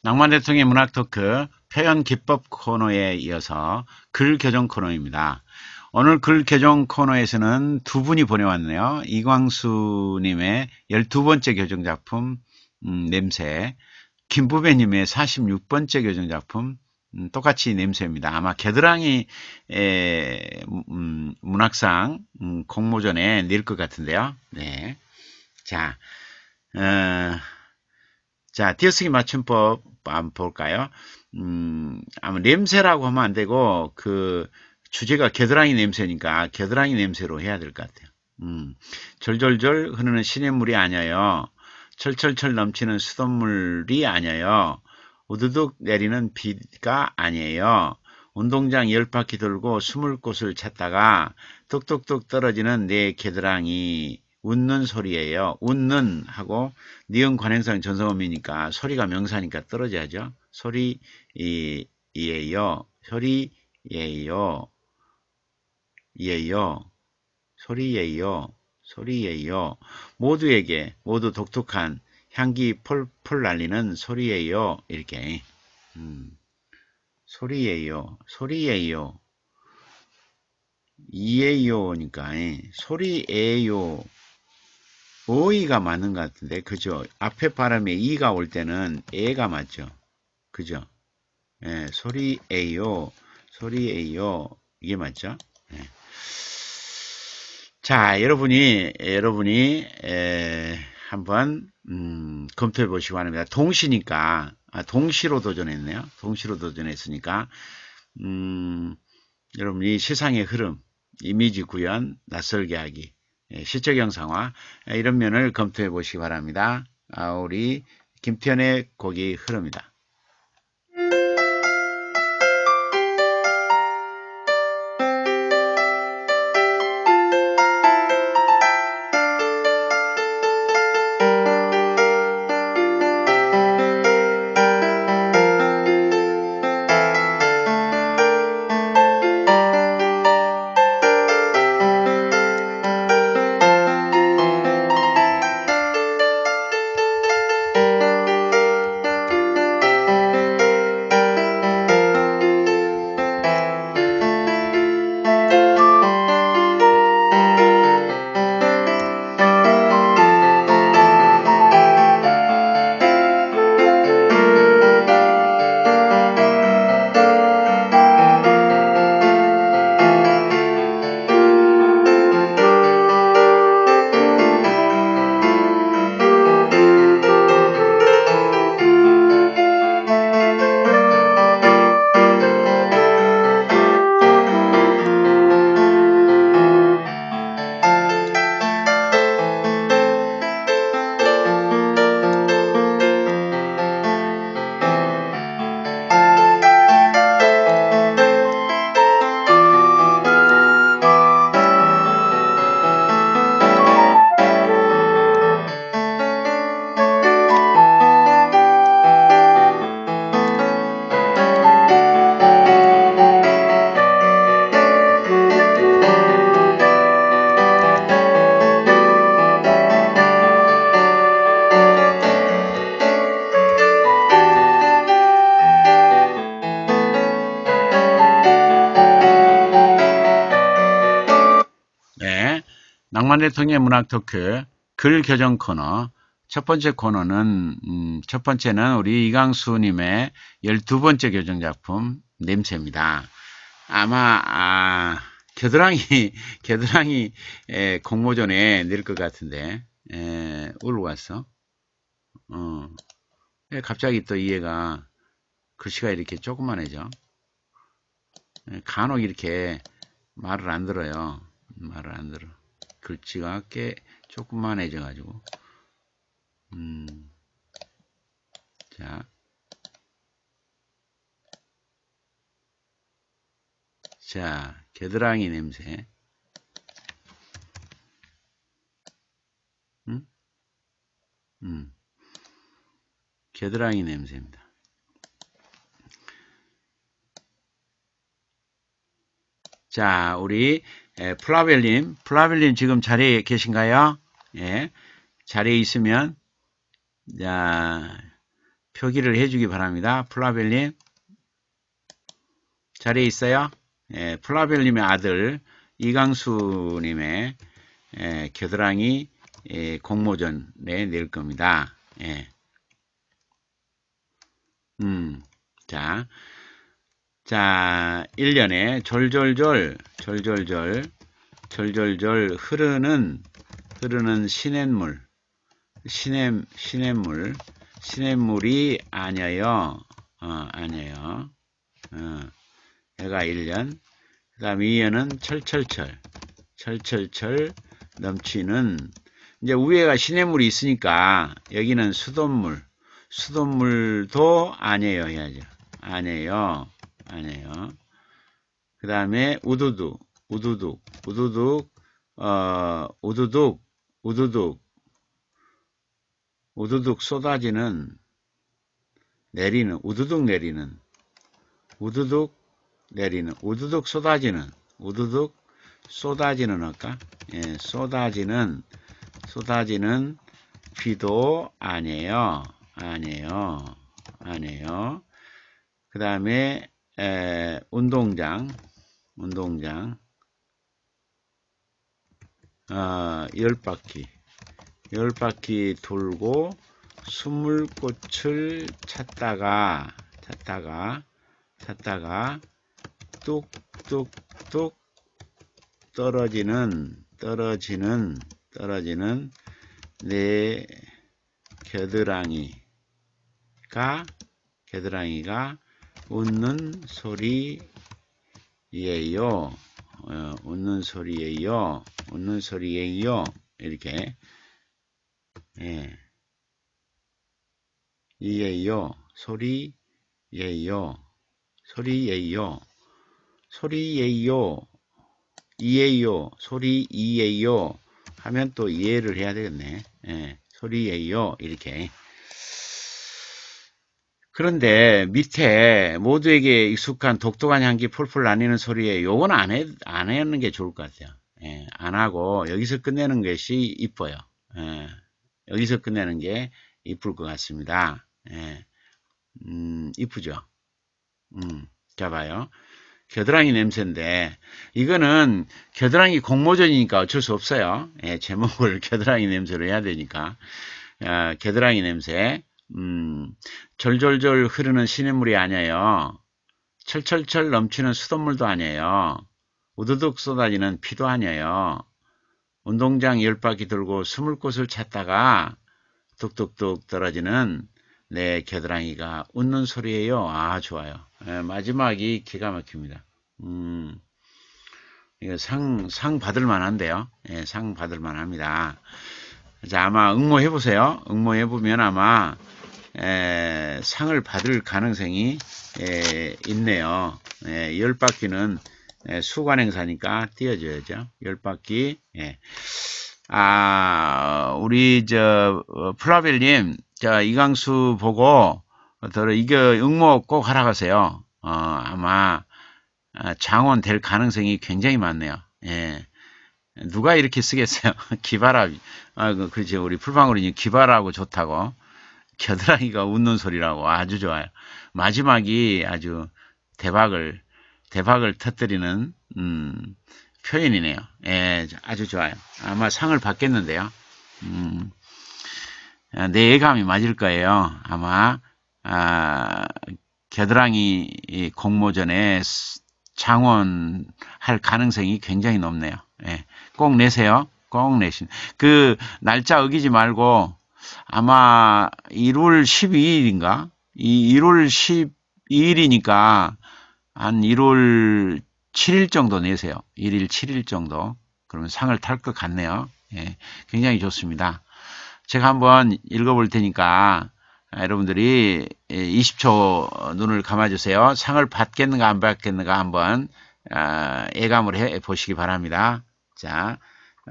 낭만 대통령의 문학 토크 표현 기법 코너에 이어서 글 교정 코너입니다. 오늘 글 교정 코너에서는 두 분이 보내왔네요. 이광수님의 12번째 교정 작품 음, 냄새, 김부배님의 46번째 교정 작품 음, 똑같이 냄새입니다. 아마 겨드랑이 에, 음, 문학상 음, 공모전에 낼 것 같은데요. 네, 자. 어, 자, 띄어쓰기 맞춤법 한번 볼까요? 음, 아마 냄새라고 하면 안 되고, 그, 주제가 겨드랑이 냄새니까, 겨드랑이 냄새로 해야 될 것 같아요. 음, 절절절 흐르는 시냇물이 아니에요. 철철철 넘치는 수돗물이 아니에요. 우두둑 내리는 비가 아니에요. 운동장 열 바퀴 돌고 숨을 곳을 찾다가 뚝뚝뚝 떨어지는 내 겨드랑이 웃는 소리예요. 웃는 하고 니은 관행상 전성음이니까 소리가 명사니까 떨어져야죠. 소리이에요. 소리예요. 예요. 소리예요. 소리예요. 모두에게 모두 독특한 향기 폴폴 날리는 소리예요. 이렇게 음. 소리예요. 소리예요. 이에요니까 예. 소리에요 어이가 맞는 것 같은데 그죠? 앞에 바람에 이가 올 때는 에가 맞죠? 그죠? 예, 소리 에요 소리 에요 이게 맞죠? 예. 자 여러분이 여러분이 에, 한번 음, 검토해 보시기 바랍니다. 동시니까 아, 동시로 도전했네요. 동시로 도전했으니까 음, 여러분이 세상의 흐름, 이미지 구현, 낯설게 하기 예, 실적 형상화 예, 이런 면을 검토해 보시기 바랍니다. 아, 우리 김태현의 곡이 흐릅니다. 박만 대통령의 문학 토크 글 교정 코너 첫 번째 코너는 음, 첫 번째는 우리 이강수님의 12번째 교정 작품 냄새입니다. 아마 아, 겨드랑이 겨드랑이 에, 공모전에 낼 것 같은데 에, 올라왔어. 어, 예, 갑자기 또 이해가 글씨가 이렇게 조그만해져. 예, 간혹 이렇게 말을 안 들어요. 말을 안 들어. 글씨가 꽤조금만해져 가지고 음, 자 자, 개드랑이 냄새. 음? 음. 개드랑이 냄새입니다. 자, 우리 예, 플라벨님, 플라벨님 지금 자리에 계신가요? 예, 자리에 있으면 자, 표기를 해주기 바랍니다. 플라벨님 자리에 있어요? 예, 플라벨님의 아들 이강수님의 예, 겨드랑이 예, 공모전에 낼 겁니다. 예. 음, 자, 자, 1년에 졸졸졸, 졸졸졸, 졸졸졸 흐르는, 흐르는 시냇물, 시냇, 시냇물, 시냇물이 아니에요. 어, 아니에요. 어, 해가 1년. 그 다음 2년은 철철철, 철철철 넘치는, 이제 위에가 시냇물이 있으니까 여기는 수돗물, 수돗물도 아니에요 해야죠. 아니에요. 아니에요. 그 다음에 우두둑, 우두둑, 우두둑, 어, 우두둑, 우두둑, 우두둑 쏟아지는 내리는, 우두둑 내리는, 우두둑 내리는, 우두둑 쏟아지는, 우두둑 쏟아지는 할까? 예, 쏟아지는, 쏟아지는 비도 아니에요. 아니에요. 아니에요. 그 다음에 에, 운동장, 운동장, 아, 10바퀴, 1바퀴 돌고, 수물꽃을 찾다가, 찾다가, 찾다가, 뚝뚝뚝 떨어지는, 떨어지는, 떨어지는 내 겨드랑이가, 겨드랑이가 웃는 소리예요. 어, 웃는 소리예요. 웃는 소리예요. 이렇게 예. 이예요. 소리예요. 소리예요. 소리예요. 이예요. 소리이예요. 하면 또 이해를 해야 되겠네. 예. 소리예요. 이렇게 그런데 밑에 모두에게 익숙한 독특한 향기 풀풀 나뉘는 소리에 요건 안, 해, 안 하는 게 좋을 것 같아요. 예, 안 하고 여기서 끝내는 것이 이뻐요. 예, 여기서 끝내는 게 이쁠 것 같습니다. 예, 음, 이쁘죠? 음, 자 봐요. 겨드랑이 냄새인데 이거는 겨드랑이 공모전이니까 어쩔 수 없어요. 예, 제목을 겨드랑이 냄새로 해야 되니까 아, 겨드랑이 냄새 음, 절절절 흐르는 시냇물이 아니에요. 철철철 넘치는 수돗물도 아니에요. 우두둑 쏟아지는 피도 아니에요. 운동장 열 바퀴 돌고 숨을 곳을 찾다가 뚝뚝뚝 떨어지는 내 겨드랑이가 웃는 소리예요. 아 좋아요. 네, 마지막이 기가 막힙니다. 음, 이거 상, 상 받을 만한데요. 네, 상 받을 만합니다. 자, 아마 응모해보세요. 응모해보면 아마 에, 상을 받을 가능성이 에, 있네요. 에, 10바퀴는 예, 수관행사니까 띄워줘야죠. 열바퀴 예. 아, 우리 저 어, 플라빌님, 자 이강수 보고 더러 이거 응모 꼭 하라 가세요. 어, 아마 아, 장원 될 가능성이 굉장히 많네요. 예. 누가 이렇게 쓰겠어요? 기발하 아, 그렇죠. 우리 풀방울이기발하고 좋다고. 겨드랑이가 웃는 소리라고 아주 좋아요. 마지막이 아주 대박을 대박을 터뜨리는 음, 표현이네요. 예, 아주 좋아요. 아마 상을 받겠는데요. 음, 아, 내 예감이 맞을 거예요. 아마 아, 겨드랑이 공모전에 장원할 가능성이 굉장히 높네요. 예, 꼭 내세요. 꼭 내신. 그 날짜 어기지 말고 아마 1월 12일인가? 이 1월 12일이니까 한 1월 7일 정도 내세요. 1일 7일 정도. 그러면 상을 탈 것 같네요. 예, 굉장히 좋습니다. 제가 한번 읽어볼 테니까 아, 여러분들이 20초 예, 눈을 감아주세요. 상을 받겠는가 안 받겠는가 한번 아, 예감을 해 보시기 바랍니다. 자,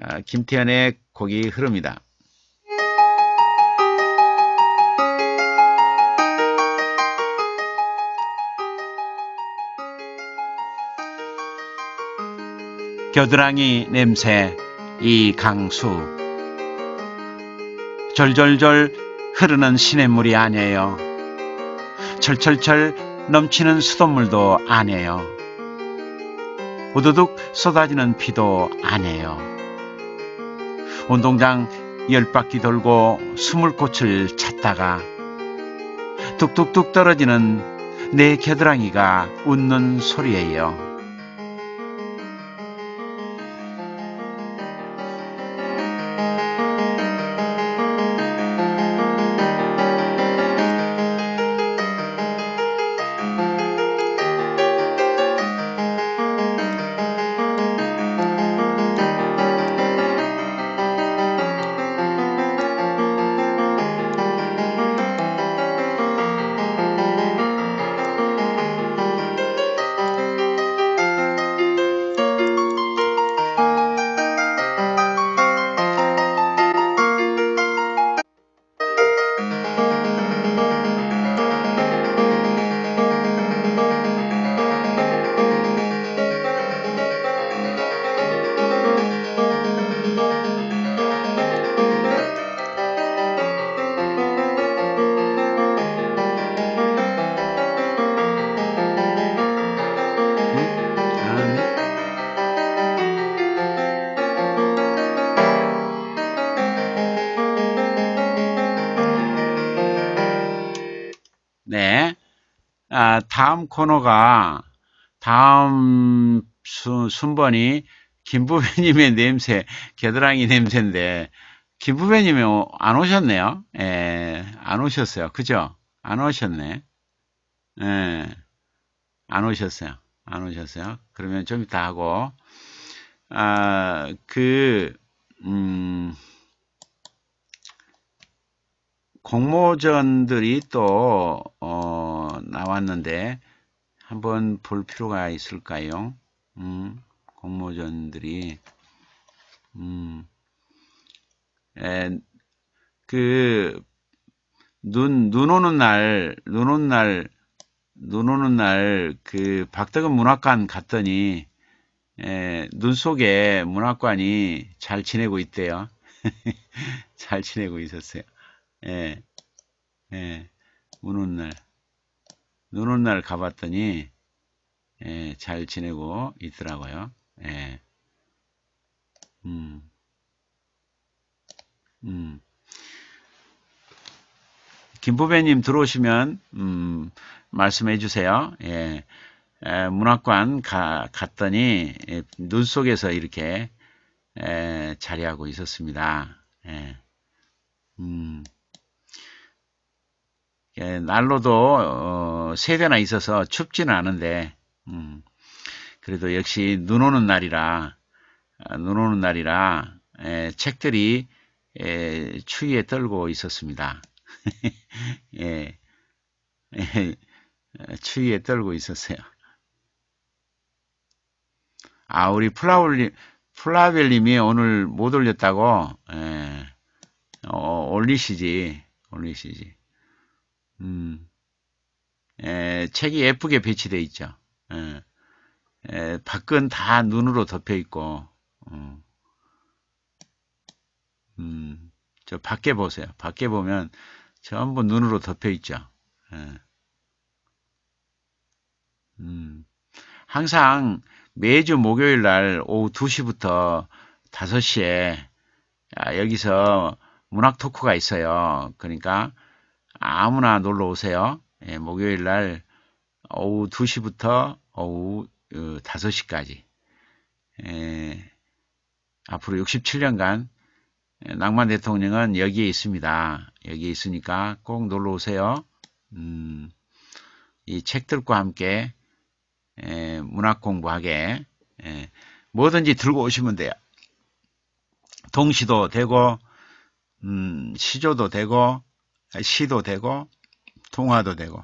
아, 김태현의 곡이 흐릅니다. 겨드랑이 냄새 이강수 절절절 흐르는 시냇물이 아니에요. 철철철 넘치는 수돗물도 아니에요. 우두둑 쏟아지는 피도 아니에요. 운동장 열 바퀴 돌고 숨을 꽃을 찾다가 뚝뚝뚝 떨어지는 내 겨드랑이가 웃는 소리예요. 아, 다음 코너가 다음 수, 순번이 김부배님의 냄새, 겨드랑이 냄새인데 김부배님이 안 오셨네요. 예, 안 오셨어요. 그죠? 안 오셨네. 예, 안 오셨어요. 안 오셨어요. 그러면 좀 이따 하고, 아, 그, 음, 공모전들이 또 어, 나왔는데 한번 볼 필요가 있을까요? 음, 공모전들이 음, 에, 그, 눈, 눈 오는 날, 눈 오는 날, 눈 오는 날, 그, 박덕은 문학관 갔더니, 에, 눈 속에 문학관이 잘 지내고 있대요. 잘 지내고 있었어요. 예, 예, 눈온 날, 눈온날 가봤더니, 예, 잘 지내고 있더라고요. 예, 음, 음. 김부배님 들어오시면, 음, 말씀해 주세요. 예, 에, 문학관 가, 갔더니, 예, 눈 속에서 이렇게, 에, 자리하고 있었습니다. 예. 음. 예, 난로도 어, 세대나 있어서 춥지는 않은데 음, 그래도 역시 눈 오는 날이라 아, 눈 오는 날이라 예, 책들이 예, 추위에 떨고 있었습니다. 예, 예, 추위에 떨고 있었어요. 아 우리 플라울리 플라벨님이 오늘 못 올렸다고 예, 어, 올리시지 올리시지. 음, 에, 책이 예쁘게 배치되어 있죠. 에, 에, 밖은 다 눈으로 덮여 있고, 어, 음, 저 밖에 보세요. 밖에 보면 전부 눈으로 덮여 있죠. 음, 항상 매주 목요일 날 오후 2시부터 5시에 아, 여기서 문학 토크가 있어요. 그러니까 아무나 놀러 오세요. 예, 목요일 날 오후 2시부터 오후 5시까지 어, 예, 앞으로 67년간 예, 낭만 대통령은 여기에 있습니다. 여기에 있으니까 꼭 놀러 오세요. 음, 이 책들과 함께 예, 문학 공부하게 예, 뭐든지 들고 오시면 돼요. 동시도 되고 음, 시조도 되고 시도 되고 동화도 되고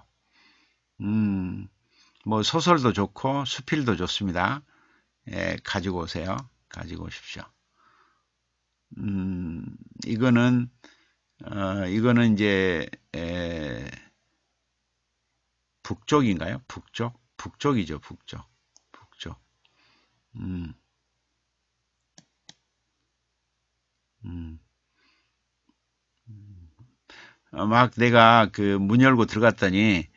음, 뭐 소설도 좋고 수필도 좋습니다. 예, 가지고 오세요. 가지고 오십시오. 음, 이거는 어, 이거는 이제 에, 북쪽인가요? 북쪽? 북쪽이죠, 북쪽. 북쪽. 음. 음. 어, 막 내가 그 문 열고 들어갔더니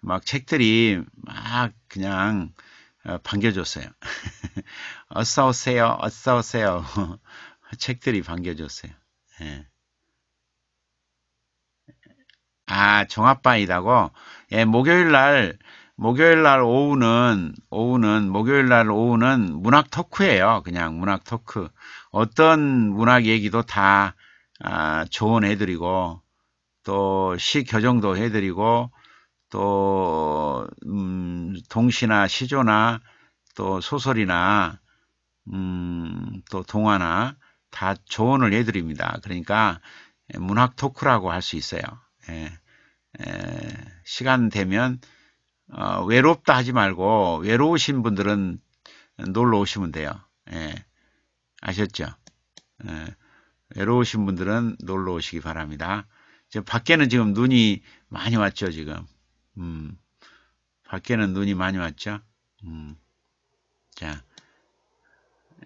막 책들이 막 그냥 어, 반겨줬어요. 어서 오세요, 어서 오세요. 책들이 반겨줬어요. 예. 아, 종합반이라고? 예, 목요일 날, 목요일 날 오후는, 오후는, 목요일 날 오후는 문학 토크예요. 그냥 문학 토크. 어떤 문학 얘기도 다 아, 조언해드리고, 또시 교정도 해드리고 또 음, 동시나 시조나 또 소설이나 음, 또 동화나 다 조언을 해드립니다. 그러니까 문학 토크라고 할 수 있어요. 예, 예, 시간 되면 어, 외롭다 하지 말고 외로우신 분들은 놀러 오시면 돼요. 예, 아셨죠? 예, 외로우신 분들은 놀러 오시기 바랍니다. 지 밖에는 지금 눈이 많이 왔죠, 지금. 음. 밖에는 눈이 많이 왔죠. 음. 자.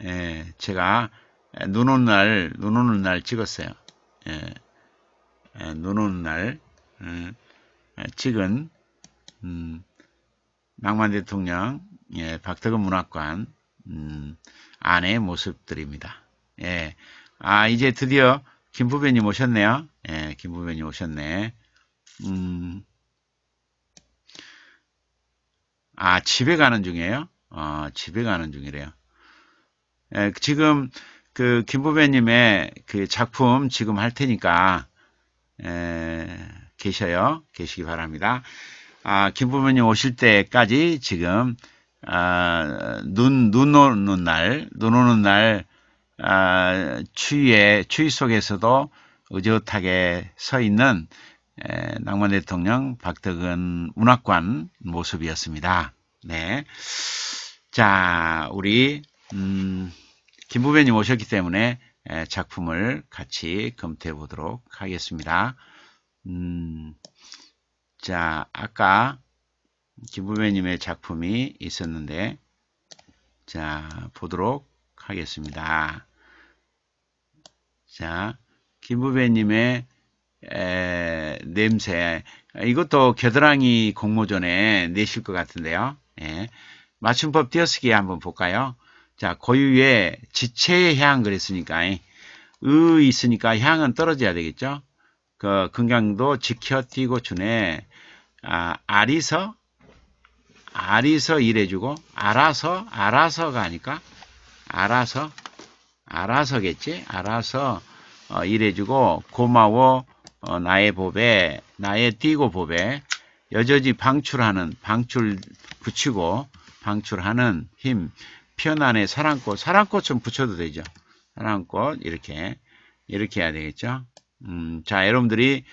예, 제가 눈 오는 날, 눈 오는 날 찍었어요. 예. 예, 눈 오는 날 음. 예, 찍은 음, 낭만 대통령 예, 박태근 문학관 음, 안의 모습들입니다. 예. 아, 이제 드디어 김부배님 오셨네요. 예, 김부배님 오셨네. 음, 아, 집에 가는 중이에요? 아, 집에 가는 중이래요. 예, 지금, 그, 김부배님의 그 작품 지금 할 테니까, 에, 예, 계셔요. 계시기 바랍니다. 아, 김부배님 오실 때까지 지금, 아, 눈, 눈 오는 날, 눈 오는 날, 아, 추위에 추위 속에서도 의젓하게 서 있는 에, 낭만 대통령 박덕은 문학관 모습이었습니다. 네. 자, 우리 음, 김부배님 오셨기 때문에 에, 작품을 같이 검토해 보도록 하겠습니다. 음, 자, 아까 김부배님의 작품이 있었는데, 자, 보도록 하겠습니다. 자, 김부배님의 에, 냄새. 이것도 겨드랑이 공모전에 내실 것 같은데요. 예. 맞춤법 띄어쓰기 한번 볼까요? 자, 고유의 지체의 향 그랬으니까 의 있으니까 향은 떨어져야 되겠죠. 그긍강도 지켜뛰고 주네. 아, 알이서 아리서 일해주고 알아서 알아서가 아니까 알아서 알아서겠지? 알아서 어, 일해주고 고마워 어, 나의 보배 나의 띠고 보배 여전히 방출하는 방출 붙이고 방출하는 힘편안난의 사랑꽃 사랑꽃 좀 붙여도 되죠 사랑꽃 이렇게 이렇게 해야 되겠죠 음, 자 여러분들이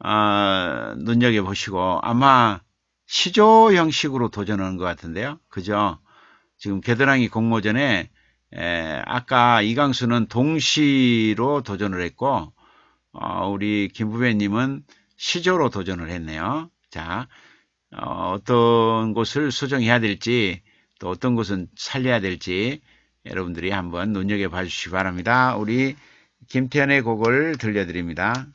어, 눈여겨보시고 아마 시조 형식으로 도전하는 것 같은데요 그죠 지금 겨드랑이 공모전에 에, 예, 아까 이강수는 동시로 도전을 했고 어, 우리 김부배님은 시조로 도전을 했네요. 자, 어, 떤 곳을 수정해야 될지 또 어떤 곳은 살려야 될지 여러분들이 한번 눈여겨봐 주시기 바랍니다. 우리 김태현의 곡을 들려드립니다.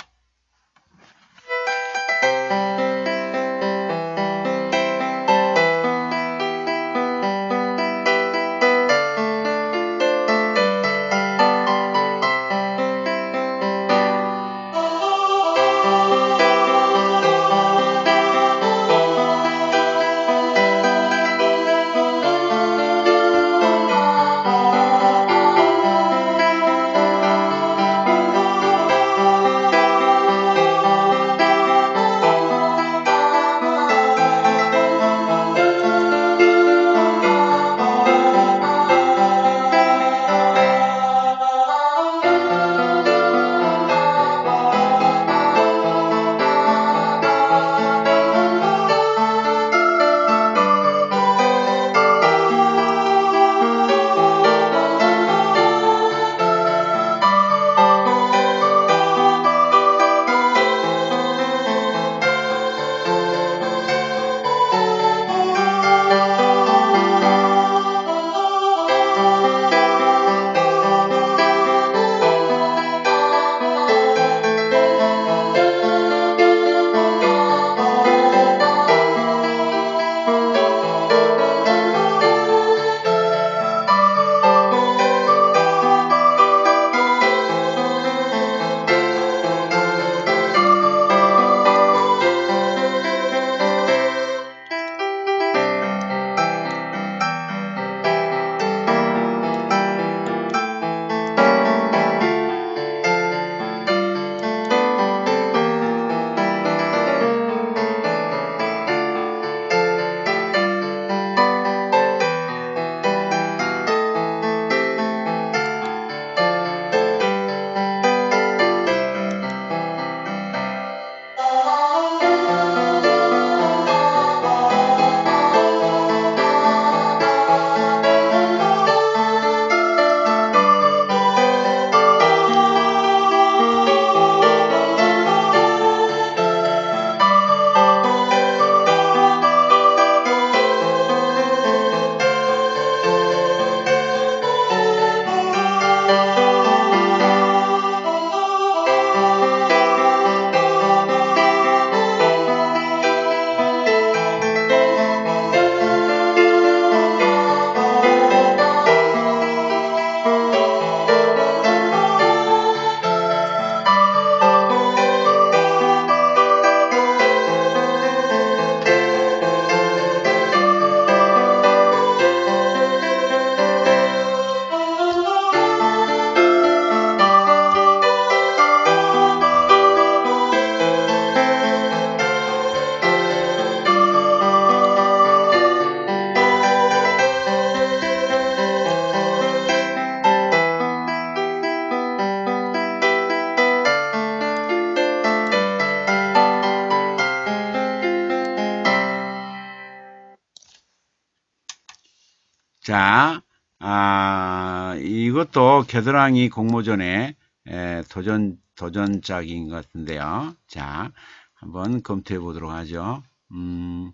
겨드랑이 공모전에 에, 도전 도전작인 것 같은데요. 자, 한번 검토해 보도록 하죠. 음,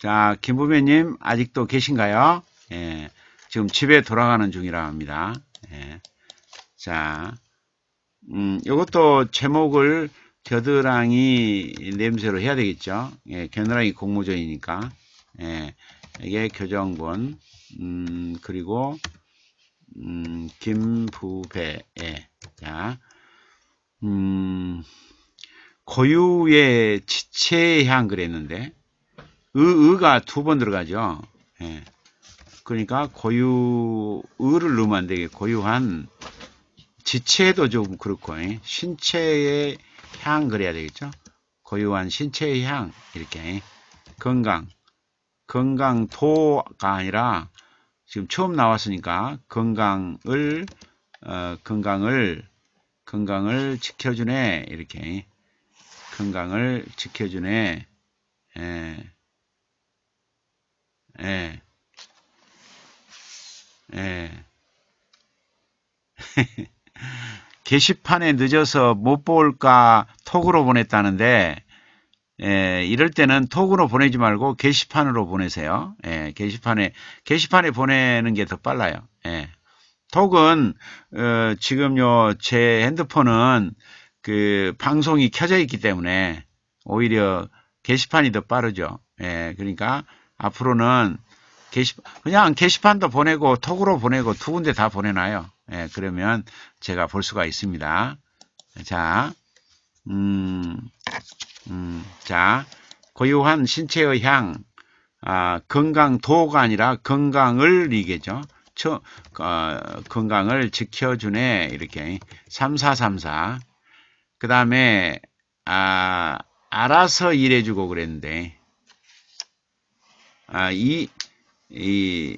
자, 김부배님 아직도 계신가요? 예, 지금 집에 돌아가는 중이라 합니다. 예, 자, 음, 이것도 제목을 겨드랑이 냄새로 해야 되겠죠. 예, 겨드랑이 공모전이니까. 예, 이게 교정본, 음, 그리고 음, 김부배, 예. 자, 음, 고유의 지체향 그랬는데, 의, 의가 두 번 들어가죠. 예. 그러니까 고유, 의를 넣으면 안 되게 고유한 지체도 조금 그렇고, 예. 신체의 향 그래야 되겠죠. 고유한 신체의 향, 이렇게. 예. 건강. 건강 도가 아니라 지금 처음 나왔으니까 건강을 어, 건강을 건강을 지켜주네 이렇게 건강을 지켜주네 예. 예. 예. 게시판에 늦어서 못 볼까 톡으로 보냈다는데 예, 이럴 때는 톡으로 보내지 말고 게시판으로 보내세요. 예, 게시판에 게시판에 보내는 게 더 빨라요. 예. 톡은 어, 지금 요 제 핸드폰은 그 방송이 켜져 있기 때문에 오히려 게시판이 더 빠르죠. 예, 그러니까 앞으로는 게시 그냥 게시판도 보내고 톡으로 보내고 두 군데 다 보내놔요. 예, 그러면 제가 볼 수가 있습니다. 자, 음. 음, 자, 고요한 신체의 향, 아, 건강 도가 아니라 건강을 이게죠. 처, 어, 건강을 지켜주네 이렇게 3434. 그 다음에 아, 알아서 일해주고 그랬는데 아, 이, 이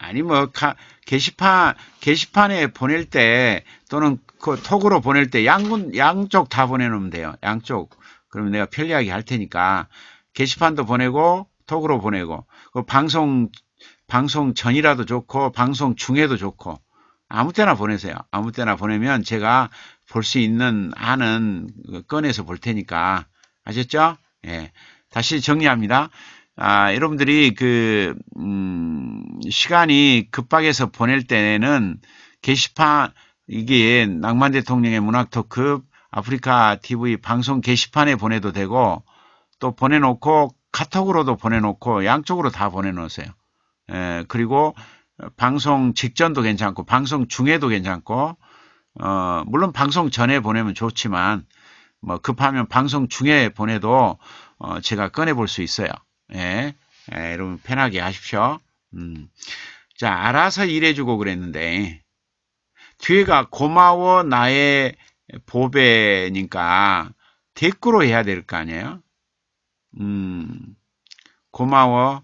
아니 뭐 가, 게시판 게시판에 보낼 때 또는 그 톡으로 보낼 때 양군 양쪽 다 보내놓으면 돼요. 양쪽 그러면 내가 편리하게 할 테니까 게시판도 보내고 톡으로 보내고 그 방송 방송 전이라도 좋고 방송 중에도 좋고 아무 때나 보내세요. 아무 때나 보내면 제가 볼 수 있는 한은 그 꺼내서 볼 테니까 아셨죠? 예. 다시 정리합니다. 아, 여러분들이 그, 음, 시간이 급박해서 보낼 때는 에 게시판, 이게 낭만 대통령의 문학 토크 아프리카 TV 방송 게시판에 보내도 되고 또 보내놓고 카톡으로도 보내놓고 양쪽으로 다 보내놓으세요. 에, 예, 그리고 방송 직전도 괜찮고 방송 중에도 괜찮고 어, 물론 방송 전에 보내면 좋지만 뭐 급하면 방송 중에 보내도 어, 제가 꺼내볼 수 있어요. 예, 예, 여러분 편하게 하십시오. 음. 자, 알아서 일해주고 그랬는데 뒤가 고마워 나의 보배니까 댓글로 해야 될 거 아니에요? 음, 고마워,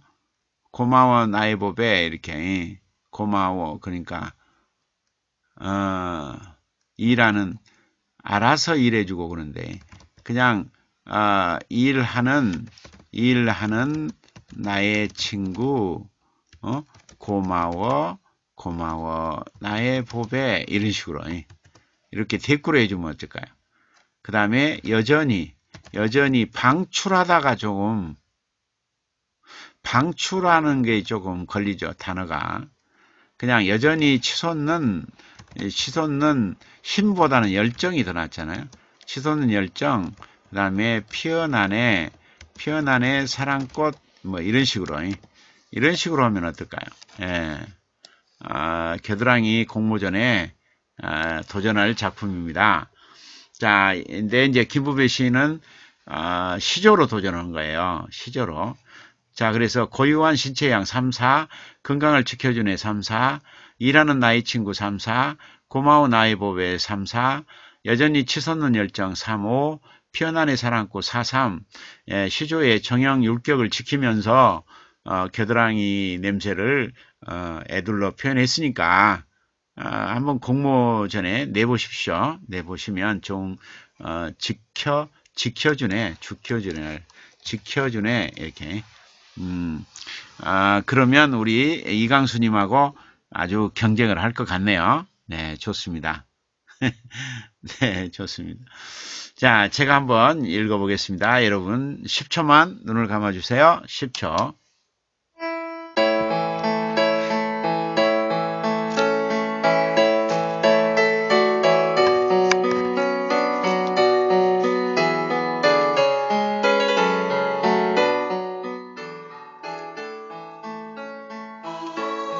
고마워 나의 보배 이렇게 고마워 그러니까 어, 일하는 알아서 일해주고 그런데 그냥 어, 일하는 일하는 나의 친구 어? 고마워 고마워 나의 보배 이런 식으로 예. 이렇게 댓글로 해주면 어떨까요? 그 다음에 여전히 여전히 방출하다가 조금 방출하는 게 조금 걸리죠 단어가 그냥 여전히 치솟는 치솟는 힘보다는 열정이 더 낫잖아요 치솟는 열정 그 다음에 피어난에 피어난의 사랑꽃 뭐 이런 식으로 이런 식으로 하면 어떨까요? 예. 아, 겨드랑이 공모전에 아, 도전할 작품입니다. 자, 근데 이제 김부배 시는 아, 시조로 도전한 거예요. 시조로. 자, 그래서 고유한 신체양 3, 4, 건강을 지켜주네 3, 4, 일하는 나의 친구 3, 4, 고마운 나의 보배 3, 4, 여전히 치솟는 열정 3, 5, 편안히 사랑고4.3 예, 시조의 정형 율격을 지키면서 어, 겨드랑이 냄새를 어, 애들로 표현했으니까 어, 한번 공모 전에 내보십시오. 내보시면 좀 어, 지켜 지켜주네, 지켜주네, 지켜주네 이렇게. 음, 아 그러면 우리 이강수님하고 아주 경쟁을 할 것 같네요. 네, 좋습니다. 네, 좋습니다. 자, 제가 한번 읽어보겠습니다. 여러분, 10초만 눈을 감아주세요. 10초.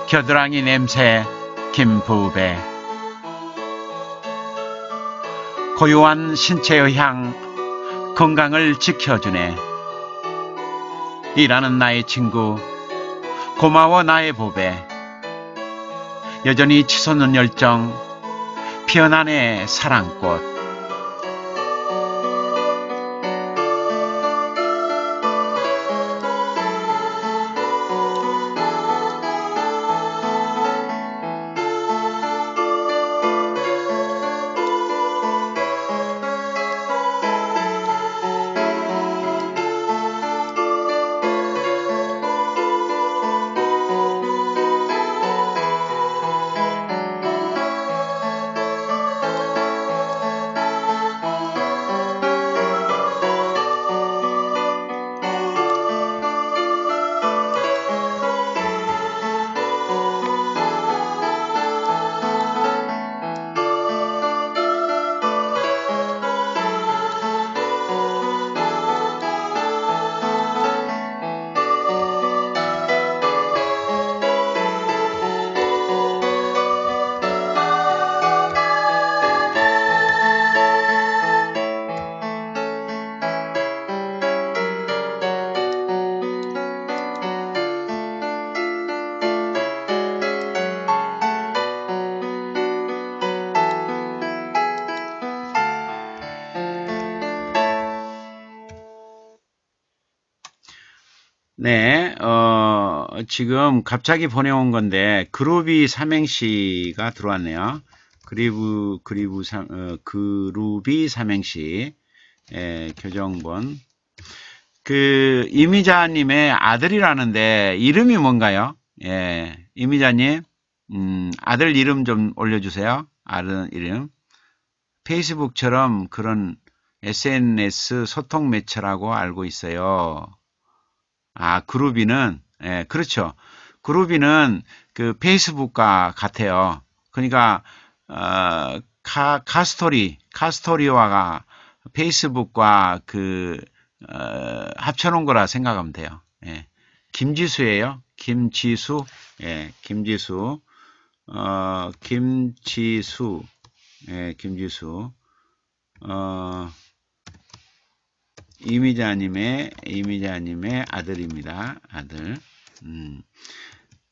겨드랑이 냄새 김부배 고요한 신체의 향, 건강을 지켜주네. 일하는 나의 친구, 고마워 나의 보배. 여전히 치솟는 열정, 피어나네 사랑꽃. 지금 갑자기 보내온 건데 그루비 삼행시가 들어왔네요. 그리브 그리브 삼, 어, 그룹이 삼행시 예, 교정본 그 이미자님의 아들이라는데 이름이 뭔가요? 예, 이미자님 음, 아들 이름 좀 올려주세요. 아들 이름 페이스북처럼 그런 SNS 소통 매체라고 알고 있어요. 아그루비는 예, 그렇죠. 그루비는 그 페이스북과 같아요. 그러니까 어, 카, 카스토리, 카스토리와가 페이스북과 그 어, 합쳐놓은 거라 생각하면 돼요. 예. 김지수예요. 김지수, 예, 김지수, 어, 김지수, 예, 김지수, 어. 이미자님의 이미자님의 아들입니다. 아들. 음.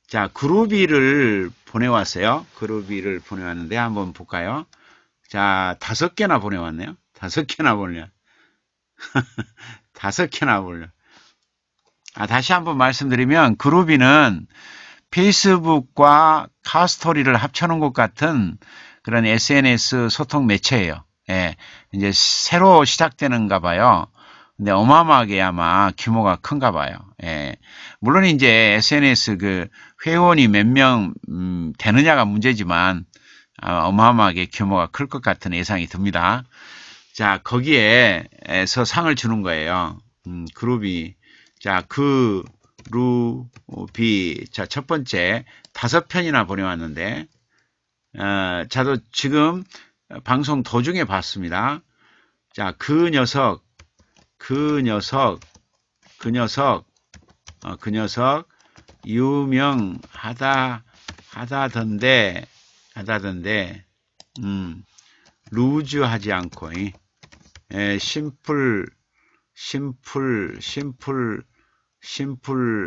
자 그룹이를 보내왔어요. 그룹이를 보내왔는데 한번 볼까요? 자 다섯 개나 보내왔네요. 다섯 개나 보내. 다섯 개나 보내. 아 다시 한번 말씀드리면 그룹이는 페이스북과 카스토리를 합쳐놓은 것 같은 그런 SNS 소통 매체예요. 예, 이제 새로 시작되는가 봐요. 근데 어마어마하게 아마 규모가 큰가 봐요. 예. 물론 이제 SNS 그 회원이 몇명 음, 되느냐가 문제지만 아, 어마어마하게 규모가 클 것 같은 예상이 듭니다. 자 거기에서 상을 주는 거예요. 음, 그룹이 자 그 그룹이 자첫 번째 다섯 편이나 보내왔는데 어, 자도 지금 방송 도중에 봤습니다. 자 그 녀석 그 녀석, 그 녀석, 어, 그 녀석 유명하다 하다던데 하다던데 음, 루즈하지 않고 에, 예, 심플 심플 심플 심플하되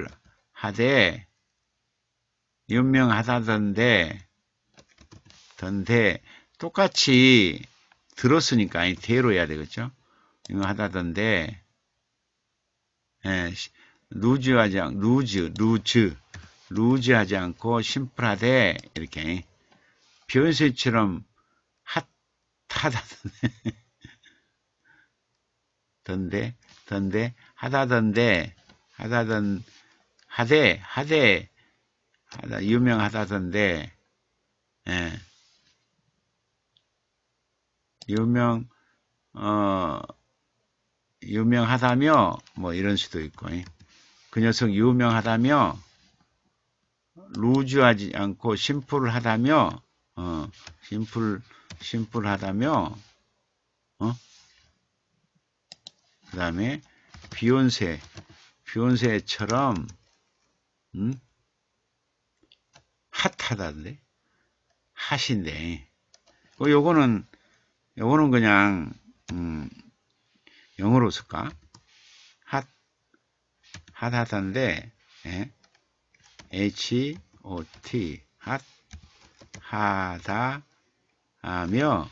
유명하다던데 던데 똑같이 들었으니까 아니 대로 해야 되겠죠 이거 하다던데 예, 루즈하지 않, 루즈, 루즈, 루즈하지 않고 심플하되 이렇게 변세처럼 핫하다던데 던데 하다던데 하다던 하대 하대 하다 유명하다던데 예. 유명 어 유명하다며 뭐 이런 수도 있고 그 녀석 유명하다며 루즈하지 않고 심플하다며 어, 심플 심플하다며 어? 그 다음에 비욘세 비욘세처럼 음? 핫하다던데 핫인데 어, 요거는 요거는 그냥 음, 영어로 쓸까? 핫, 핫핫한데, 예? H-O-T, 핫, 하다, 하며,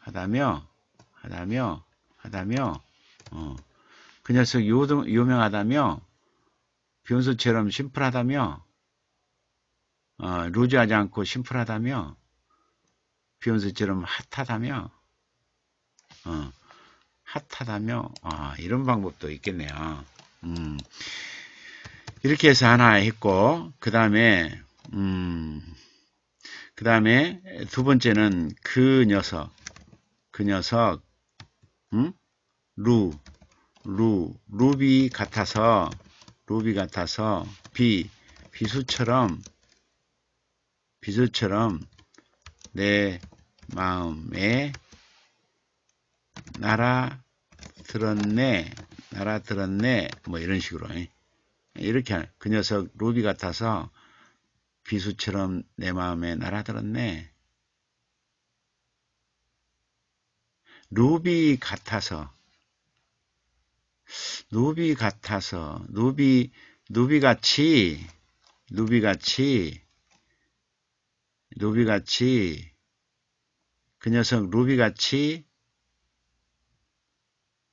하다며, 하다며, 하다며, 어. 그 녀석 요동, 요명하다며, 변수처럼 심플하다며, 어, 루즈하지 않고 심플하다며, 비욘스처럼 핫하다며 어, 핫하다며 아, 이런 방법도 있겠네요. 음, 이렇게 해서 하나 했고 그 다음에 음, 그 다음에 두 번째는 그 녀석 그 녀석 음? 루, 루, 루비 같아서 루비 같아서 비, 비수처럼 비수처럼 내 마음에 나라 들었네 나라 들었네 뭐 이런 식으로 예? 이렇게 하는 그 녀석 루비 같아서 비수처럼 내 마음에 나라 들었네 루비 같아서 루비 같아서 루비 루비 같이 루비 같이 루비 같이 그 녀석 루비 같이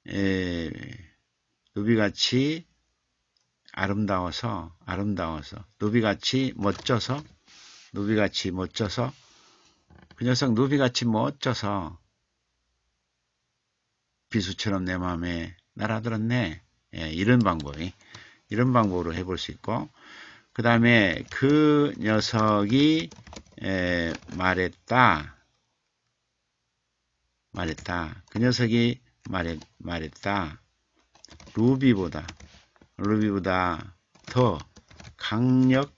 에, 예, 누비같이 아름다워서 아름다워서 누비같이 멋져서 누비같이 멋져서 그 녀석 누비같이 멋져서 비수처럼 내 마음에 날아들었네 예, 이런 방법이 이런 방법으로 해볼 수 있고 그 다음에 그 녀석이 에, 예, 말했다 말했다 그 녀석이 말했, 말했다. 루비보다 루비보다 더 강력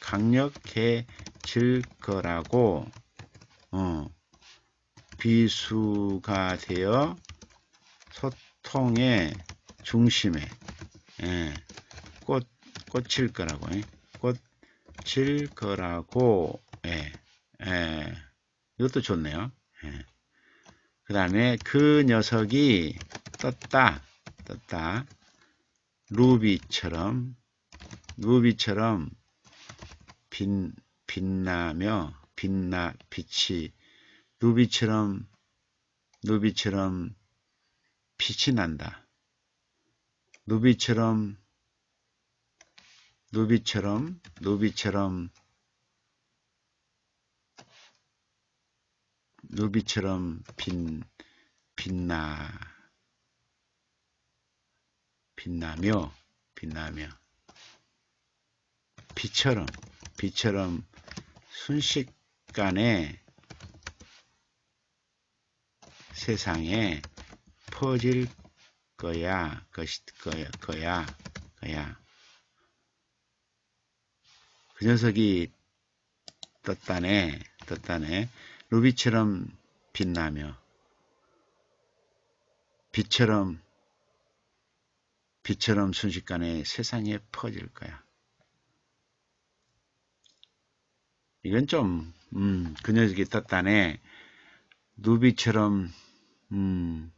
강력해질 거라고 어, 비수가 되어 소통의 중심에 예, 꽃 꽃일 거라고 예, 꽃일 거라고 예, 예 이것도 좋네요. 예. 그 다음에 그 녀석이 떴다 떴다 루비처럼 루비처럼 빛, 빛나며 빛나 빛이 루비처럼 루비처럼 빛이 난다. 루비처럼 루비처럼 루비처럼 루비처럼 빛, 빛나 빛나며 빛나며 빛처럼 빛처럼 순식간에 세상에 퍼질 거야 것이 거야 거야 거야 그 녀석이 떴다네 떴다네 루비처럼 빛나며 빛처럼 빛처럼 순식간에 세상에 퍼질 거야. 이건 좀 음, 그 녀석이 떴다네. 누비처럼 음,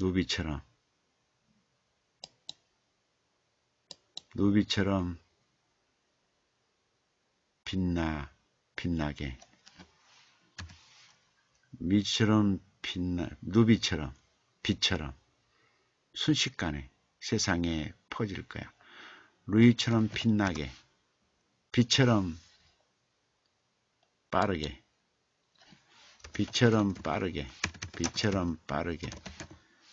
누비처럼 누비처럼 빛나 빛나게 미처럼 빛날 누비처럼 빛처럼 순식간에 세상에 퍼질 거야. 루이처럼 빛나게 빛처럼 빠르게 빛처럼 빠르게 빛처럼 빠르게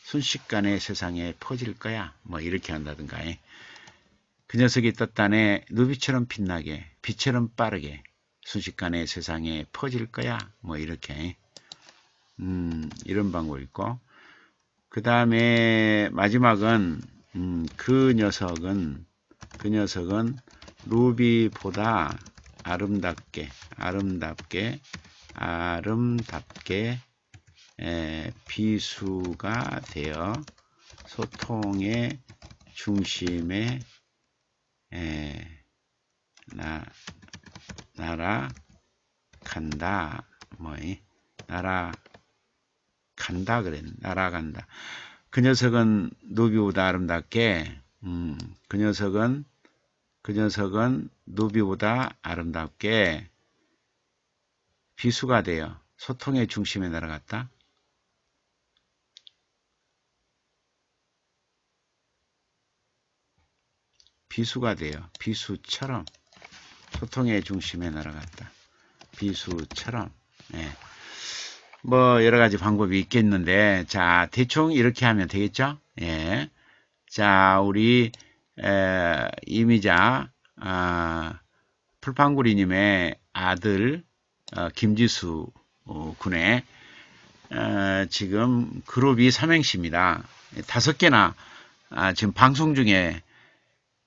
순식간에 세상에 퍼질 거야 뭐 이렇게 한다든가 예. 그 녀석이 떴다네 누비처럼 빛나게 빛처럼 빠르게 순식간에 세상에 퍼질 거야 뭐 이렇게 예. 음, 이런 방법 이 있고 그 다음에 마지막은 음, 그 녀석은 그 녀석은 루비보다 아름답게 아름답게 아름답게 에, 비수가 되어 소통의 중심에 에, 나, 날아간다 뭐이 날아 간다 그랬 날아간다. 그 녀석은 노비보다 아름답게 음, 그 녀석은 그 녀석은 노비보다 아름답게 비수가 되어 소통의 중심에 날아갔다. 비수가 되어 비수처럼 소통의 중심에 날아갔다. 비수처럼 예. 뭐 여러 가지 방법이 있겠는데 자 대충 이렇게 하면 되겠죠 예. 자 우리 에, 이미자 아, 풀팡구리님의 아들 어, 김지수 어, 군의 어, 지금 그룹이 삼행시입니다 다섯 개나 아, 지금 방송 중에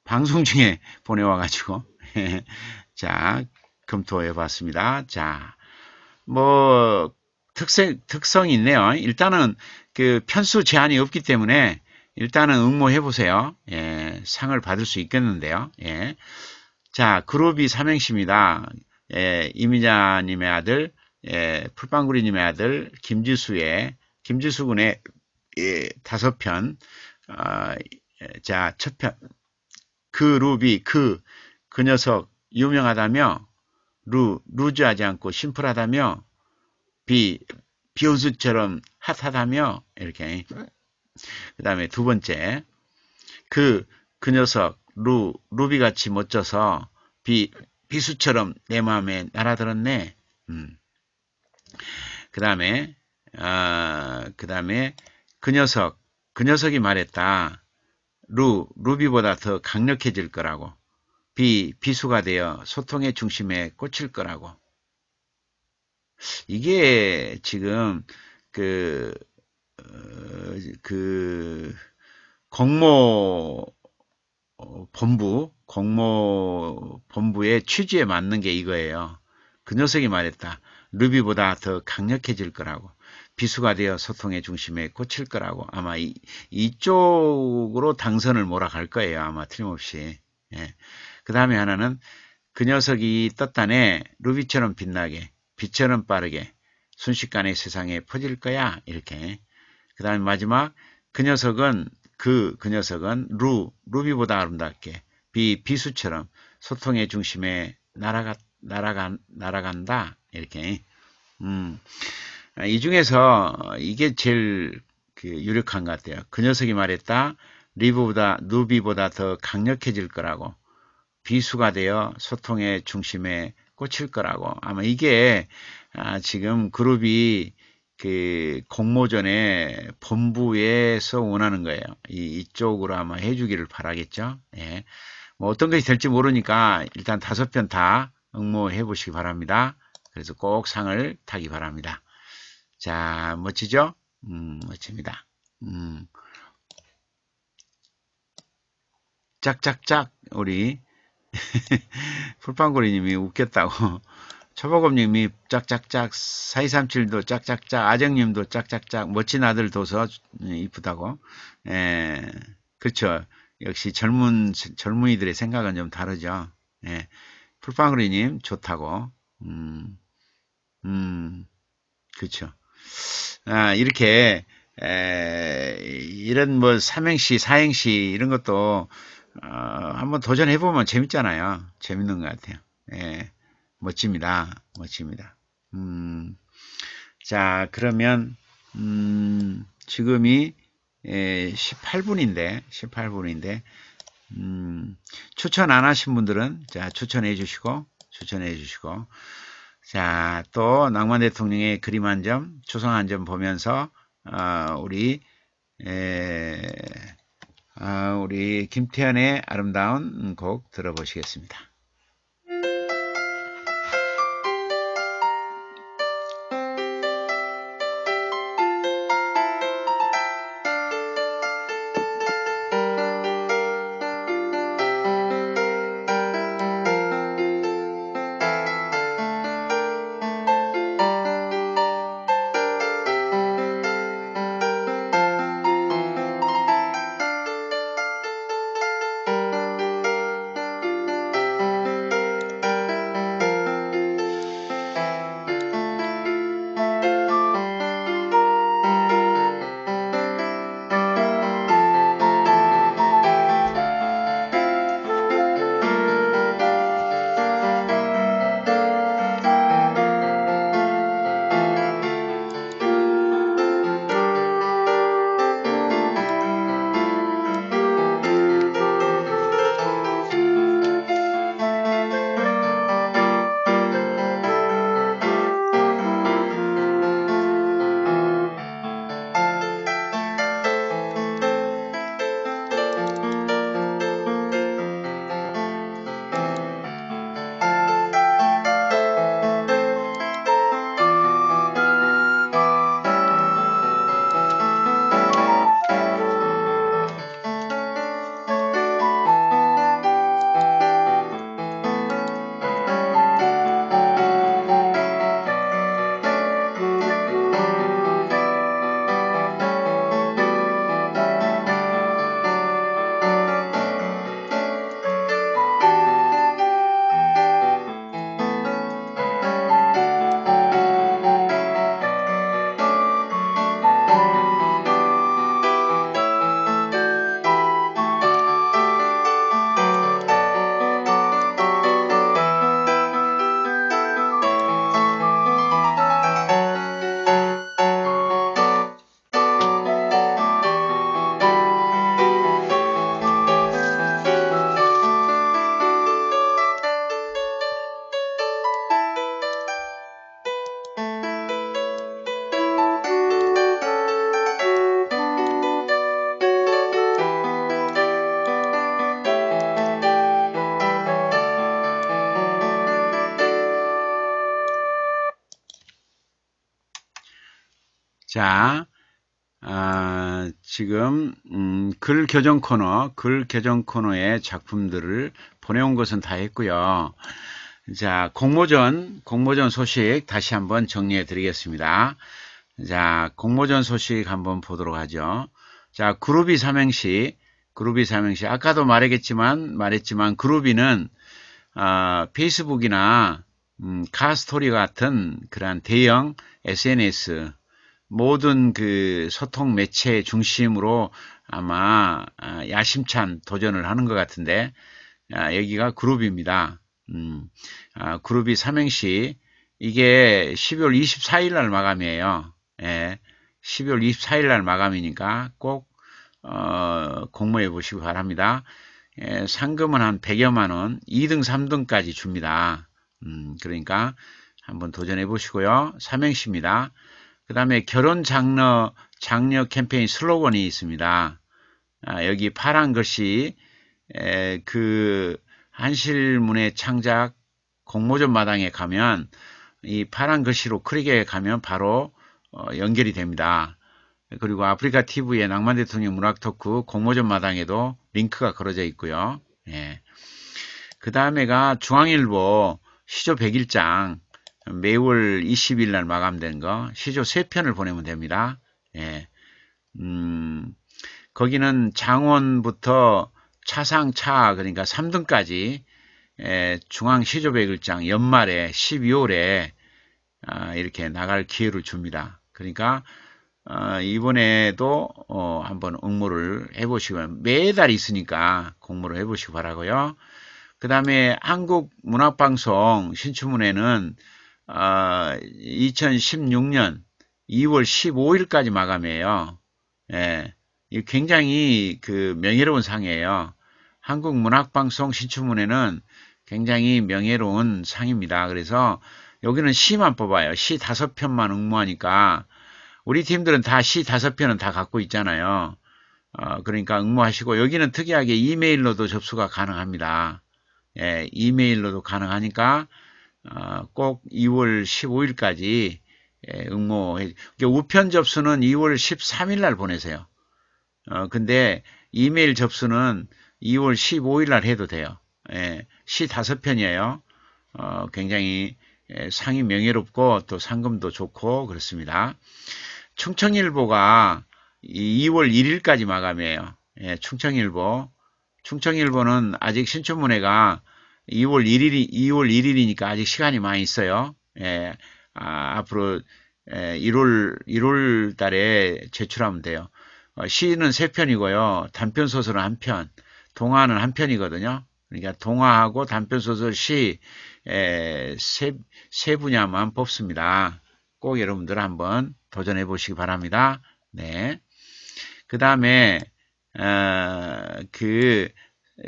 방송 중에 보내와 가지고 자 검토해 봤습니다 자뭐 특색, 특성이 있네요. 일단은 그 편수 제한이 없기 때문에 일단은 응모해 보세요. 예, 상을 받을 수 있겠는데요. 예. 자, 그룹이 삼행시입니다. 예, 이미자님의 아들, 예, 풀빵구리님의 아들, 김지수의, 김지수 군의 예, 다섯 편, 어, 예, 자, 첫 편, 그룹이 그, 그 녀석, 유명하다며, 루, 루즈하지 않고 심플하다며, 비, 비호수처럼 핫하다며 이렇게 그 다음에 두 번째 그, 그 녀석 루, 루비같이 멋져서 비, 비수처럼 내 마음에 날아들었네 음. 그 다음에 아, 그 다음에 그 녀석 그 녀석이 말했다 루, 루비보다 더 강력해질 거라고 비, 비수가 되어 소통의 중심에 꽂힐 거라고 이게 지금 그, 어, 그, 공모 어, 본부, 공모 본부의 취지에 맞는 게 이거예요. 그 녀석이 말했다. 루비보다 더 강력해질 거라고. 비수가 되어 소통의 중심에 꽂힐 거라고. 아마 이, 이쪽으로 당선을 몰아갈 거예요. 아마 틀림없이. 예. 그 다음에 하나는 그 녀석이 떴다네 루비처럼 빛나게 빛처럼 빠르게 순식간에 세상에 퍼질 거야 이렇게 그 다음에 마지막 그 녀석은 그그 그 녀석은 루 루비보다 아름답게 비 비수처럼 소통의 중심에 날아가 날아가 날아간다 이렇게 음. 이 중에서 이게 제일 그 유력한 것 같아요. 그 녀석이 말했다. 리브보다 누비보다 더 강력해질 거라고 비수가 되어 소통의 중심에 꽂힐 거라고. 아마 이게 아, 지금 그룹이 그 공모전에 본부에서 원하는 거예요. 이, 이쪽으로 아마 해주기를 바라겠죠. 예. 뭐 어떤 것이 될지 모르니까 일단 다섯 편 다 응모해 보시기 바랍니다. 그래서 꼭 상을 타기 바랍니다. 자, 멋지죠? 음, 멋집니다. 음. 짝짝짝 우리 풀빵고리님이 웃겠다고 초보검님이 짝짝짝 4237도 짝짝짝 아정님도 짝짝짝 멋진 아들 도서 네, 이쁘다고 에 예, 그렇죠 역시 젊은 젊은이들의 생각은 좀 다르죠 예 풀빵고리님 좋다고 음음 그쵸아 그렇죠. 이렇게 에, 이런 뭐 삼행시 사행시 이런 것도 어, 한번 도전해보면 재밌잖아요. 재밌는 것 같아요. 예, 멋집니다. 멋집니다. 음, 자, 그러면, 음, 지금이 예, 18분인데, 18분인데, 음, 추천 안 하신 분들은, 자, 추천해 주시고, 추천해 주시고, 자, 또, 낭만 대통령의 그림 한 점, 추성 한점 보면서, 어, 우리, 에, 예, 아, 우리 김태현의 아름다운 곡 들어보시겠습니다. 글 교정 코너, 글 교정 코너의 작품들을 보내온 것은 다 했고요. 자, 공모전, 공모전 소식 다시 한번 정리해 드리겠습니다. 자, 공모전 소식 한번 보도록 하죠. 자, 그룹이 삼행시, 그룹이 삼행시. 아까도 말했겠지만, 말했지만, 그룹이는, 어, 페이스북이나, 음, 카스토리 같은 그런 대형 SNS, 모든 그 소통 매체 의 중심으로 아마 아, 야심찬 도전을 하는 것 같은데 아, 여기가 그룹입니다. 음, 아, 그룹이 삼행시 이게 12월 24일 날 마감이에요. 예, 12월 24일 날 마감이니까 꼭 어, 공모해 보시기 바랍니다. 예, 상금은 한 100여만 원, 2등, 3등까지 줍니다. 음, 그러니까 한번 도전해 보시고요. 삼행시입니다. 그 다음에 결혼 장러 장려 캠페인 슬로건이 있습니다. 아, 여기 파란 글씨 에, 그 한실문의 창작 공모전 마당에 가면 이 파란 글씨로 클릭에 가면 바로 어, 연결이 됩니다. 그리고 아프리카 TV의 낭만 대통령 문학 토크 공모전 마당에도 링크가 걸어져 있고요. 예. 그 다음에가 중앙일보 시조 1 0 1장 매월 20일 날 마감된 거 시조 3편을 보내면 됩니다. 예. 음, 거기는 장원부터 차상차 그러니까 3등까지 예, 중앙시조배글장 연말에 12월에 아, 이렇게 나갈 기회를 줍니다. 그러니까 어, 이번에도 어, 한번 응모를 해보시고 매달 있으니까 공모를 해보시기 바라고요. 그 다음에 한국문학방송 신춘문예는 어, 아, 2016년 2월 15일까지 마감이에요. 예. 이 굉장히 그 명예로운 상이에요. 한국문학방송 신춘문에는 굉장히 명예로운 상입니다. 그래서 여기는 시만 뽑아요. 시 다섯 편만 응모하니까 우리 팀들은 다 시 다섯 편은 다 갖고 있잖아요. 어, 그러니까 응모하시고 여기는 특이하게 이메일로도 접수가 가능합니다. 예, 이메일로도 가능하니까 어, 꼭 2월 15일까지 예, 응모해. 우편 접수는 2월 13일 날 보내세요. 어, 근데 이메일 접수는 2월 15일 날 해도 돼요. 예, 시5 편이에요. 어, 굉장히 예, 상이 명예롭고 또 상금도 좋고 그렇습니다. 충청일보가 2월 1일까지 마감이에요. 예, 충청일보. 충청일보는 아직 신춘문예가 2월 1일이 2월 1일이니까 아직 시간이 많이 있어요. 예, 아, 앞으로 1월 예, 1월 달에 제출하면 돼요. 어, 시는 3 편이고요. 단편 소설은 한 편, 동화는 한 편이거든요. 그러니까 동화하고 단편 소설 시세 예, 세 분야만 뽑습니다. 꼭 여러분들 한번 도전해 보시기 바랍니다. 네. 그다음에 어, 그,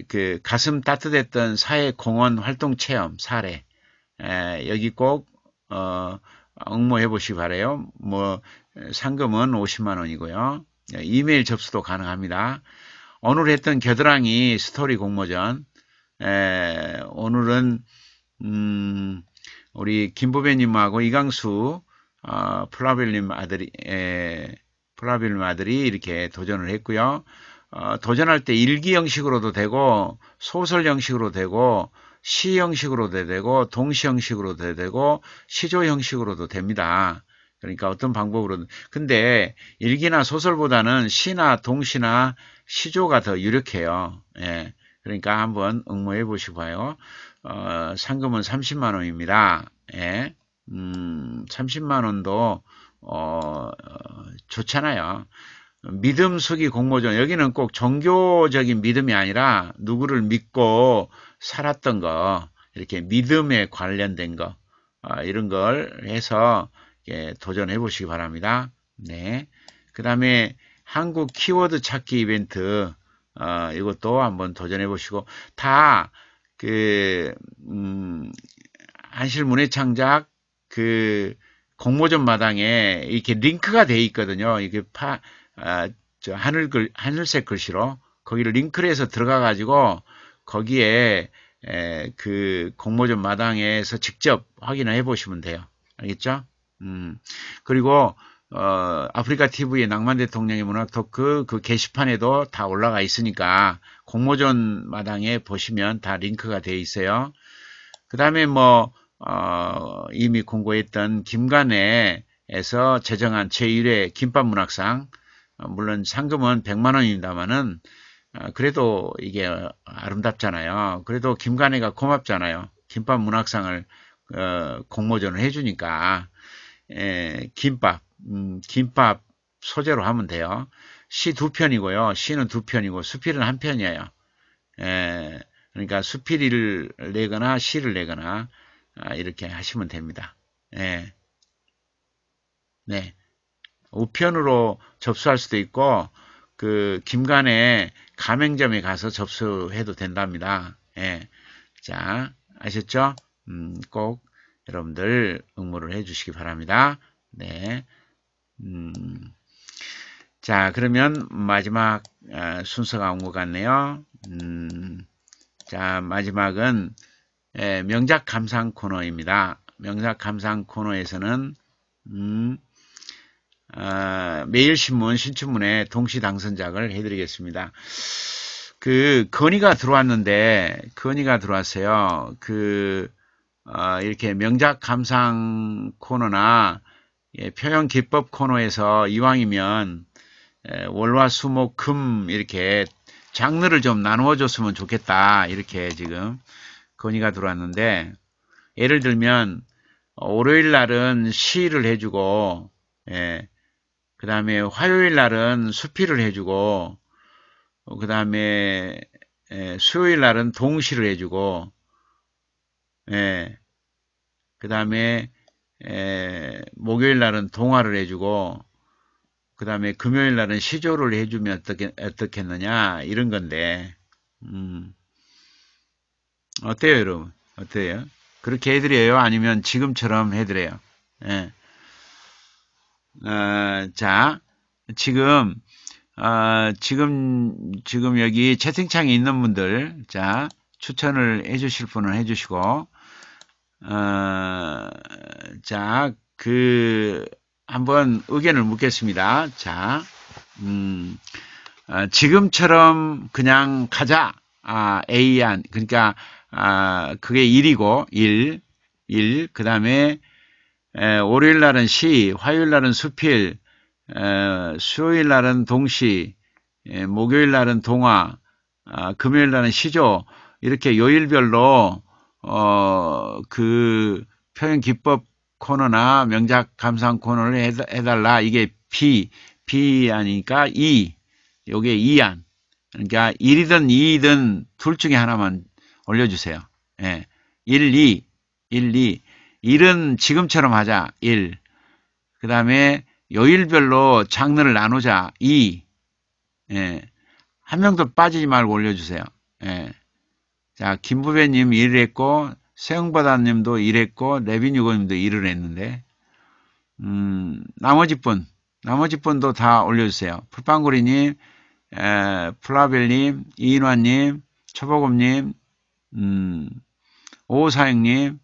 그 가슴 따뜻했던 사회 공헌 활동 체험 사례 에, 예, 여기 꼭 어, 응모해 보시기 바래요. 뭐 상금은 50만 원이고요. 예, 이메일 접수도 가능합니다. 오늘 했던 겨드랑이 스토리 공모전 에, 예, 오늘은 음, 우리 김보배님하고 이강수 어, 플라빌님 아들이 에, 예, 플라빌님 아들이 이렇게 도전을 했고요. 어, 도전할 때 일기 형식으로도 되고 소설 형식으로 되고 시 형식으로도 되고 동시 형식으로도 되고 시조 형식으로도 됩니다. 그러니까 어떤 방법으로든 근데 일기나 소설보다는 시나 동시나 시조가 더 유력해요. 예. 그러니까 한번 응모해 보시고요. 어, 상금은 30만 원입니다. 예. 음, 30만 원도 어, 좋잖아요. 믿음 수기 공모전 여기는 꼭 종교적인 믿음이 아니라 누구를 믿고 살았던 거 이렇게 믿음에 관련된 거 어, 이런 걸 해서 예, 도전해 보시기 바랍니다. 네. 그 다음에 한국 키워드 찾기 이벤트 어, 이것도 한번 도전해 보시고 다그 음, 한실 문예창작그 공모전 마당에 이렇게 링크가 돼 있거든요. 이게 파, 아, 저 하늘 글, 하늘색 글씨로 거기를 링크를 해서 들어가 가지고 거기에 에, 그 공모전 마당에서 직접 확인을 해보시면 돼요. 알겠죠? 음. 그리고 어, 아프리카 TV의 낭만 대통령의 문학 토크 그 게시판에도 다 올라가 있으니까 공모전 마당에 보시면 다 링크가 되어 있어요. 그 다음에 뭐 어, 이미 공고했던 김간에에서 제정한 제1회 김밥 문학상 어, 물론 상금은 100만 원입니다만은 어, 그래도 이게 아름답잖아요. 그래도 김관희가 고맙잖아요. 김밥 문학상을 어, 공모전을 해주니까 에, 예, 김밥, 음, 김밥 소재로 하면 돼요. 시 두 편이고요. 시는 두 편이고 수필은 한 편이에요. 에, 예, 그러니까 수필을 내거나 시를 내거나 아, 이렇게 하시면 됩니다. 에, 예. 네. 우편으로 접수할 수도 있고 그 김간의 가맹점에 가서 접수해도 된답니다. 예. 자, 아셨죠? 음, 꼭 여러분들 응모를 해주시기 바랍니다. 네. 음, 자, 그러면 마지막 어, 순서가 온 것 같네요. 음, 자, 마지막은 예, 명작 감상 코너입니다. 명작 감상 코너에서는 음, 어, 매일신문 신춘문예 동시 당선작을 해드리겠습니다. 그 건의가 들어왔는데 건의가 들어왔어요. 그 어, 이렇게 명작 감상 코너나 예, 표현 기법 코너에서 이왕이면 예, 월화수목금 이렇게 장르를 좀 나누어 줬으면 좋겠다 이렇게 지금 건의가 들어왔는데 예를 들면 어, 월요일 날은 시를 해주고 예, 그 다음에 화요일 날은 수필을 해주고, 어, 그 다음에 예, 수요일 날은 동시를 해주고, 예, 그 다음에 예, 목요일 날은 동화를 해주고, 그 다음에 금요일 날은 시조를 해주면 어떻게, 어떻겠느냐, 이런 건데, 음, 어때요, 여러분? 어때요? 그렇게 해드려요? 아니면 지금처럼 해드려요? 예. 어, 자, 지금, 어, 지금, 지금 여기 채팅창에 있는 분들, 자, 추천을 해주실 분은 해주시고, 어, 자, 그, 한번 의견을 묻겠습니다. 자, 음, 어, 지금처럼 그냥 가자. 아, A안. 그러니까, 아, 그게 1이고, 1. 1. 그 다음에, 에, 월요일 날은 시, 화요일 날은 수필, 에, 수요일 날은 동시, 에, 목요일 날은 동화, 아, 금요일 날은 시조 이렇게 요일별로 어, 그 표현 기법 코너나 명작 감상 코너를 해, 달라 이게 비, 비 아니까 이, 요게 이안. 그러니까 1이든 2이든 둘 중에 하나만 올려주세요. 예. 1, 2, 1, 2. 일은 지금처럼 하자. 1. 그 다음에 요일별로 장르를 나누자. 2. 예. 한 명도 빠지지 말고 올려주세요. 예. 자, 김부배님 일을 했고, 세영바다님도 일했고, 레빈유고님도 일을 했는데, 음, 나머지 분, 나머지 분도 다 올려주세요. 풀빵구리님, 플라벨님, 이인환님, 초보검님, 음, 오사영님,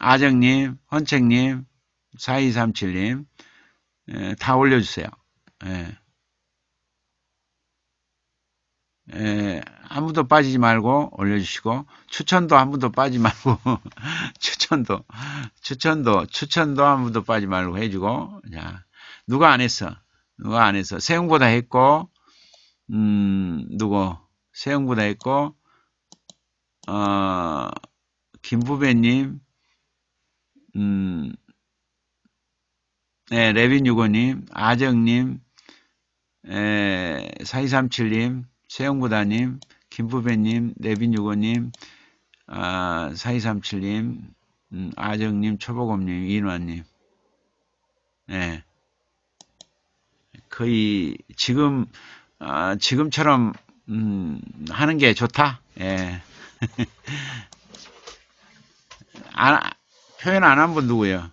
아정님, 헌책님, 4237님 예, 다 올려주세요. 에. 에, 아무도 빠지지 말고 올려주시고 추천도 아무도 빠지 말고 추천도 추천도 추천도 아무도 빠지 말고 해주고 자 누가 안 했어 누가 안 했어 세웅보다 했고 음 누구 세웅보다 했고 어 김부배님 음, 네, 레빈 유고님, 아정님, 에, 예, 4237님, 세영보다님, 김부배님, 레빈 유고님, 아, 4237님, 음, 아정님, 초보검님, 인환님. 네. 예. 거의 지금 아, 지금처럼 음, 하는 게 좋다. 예. 안, 아, 표현 안 한 분 누구예요?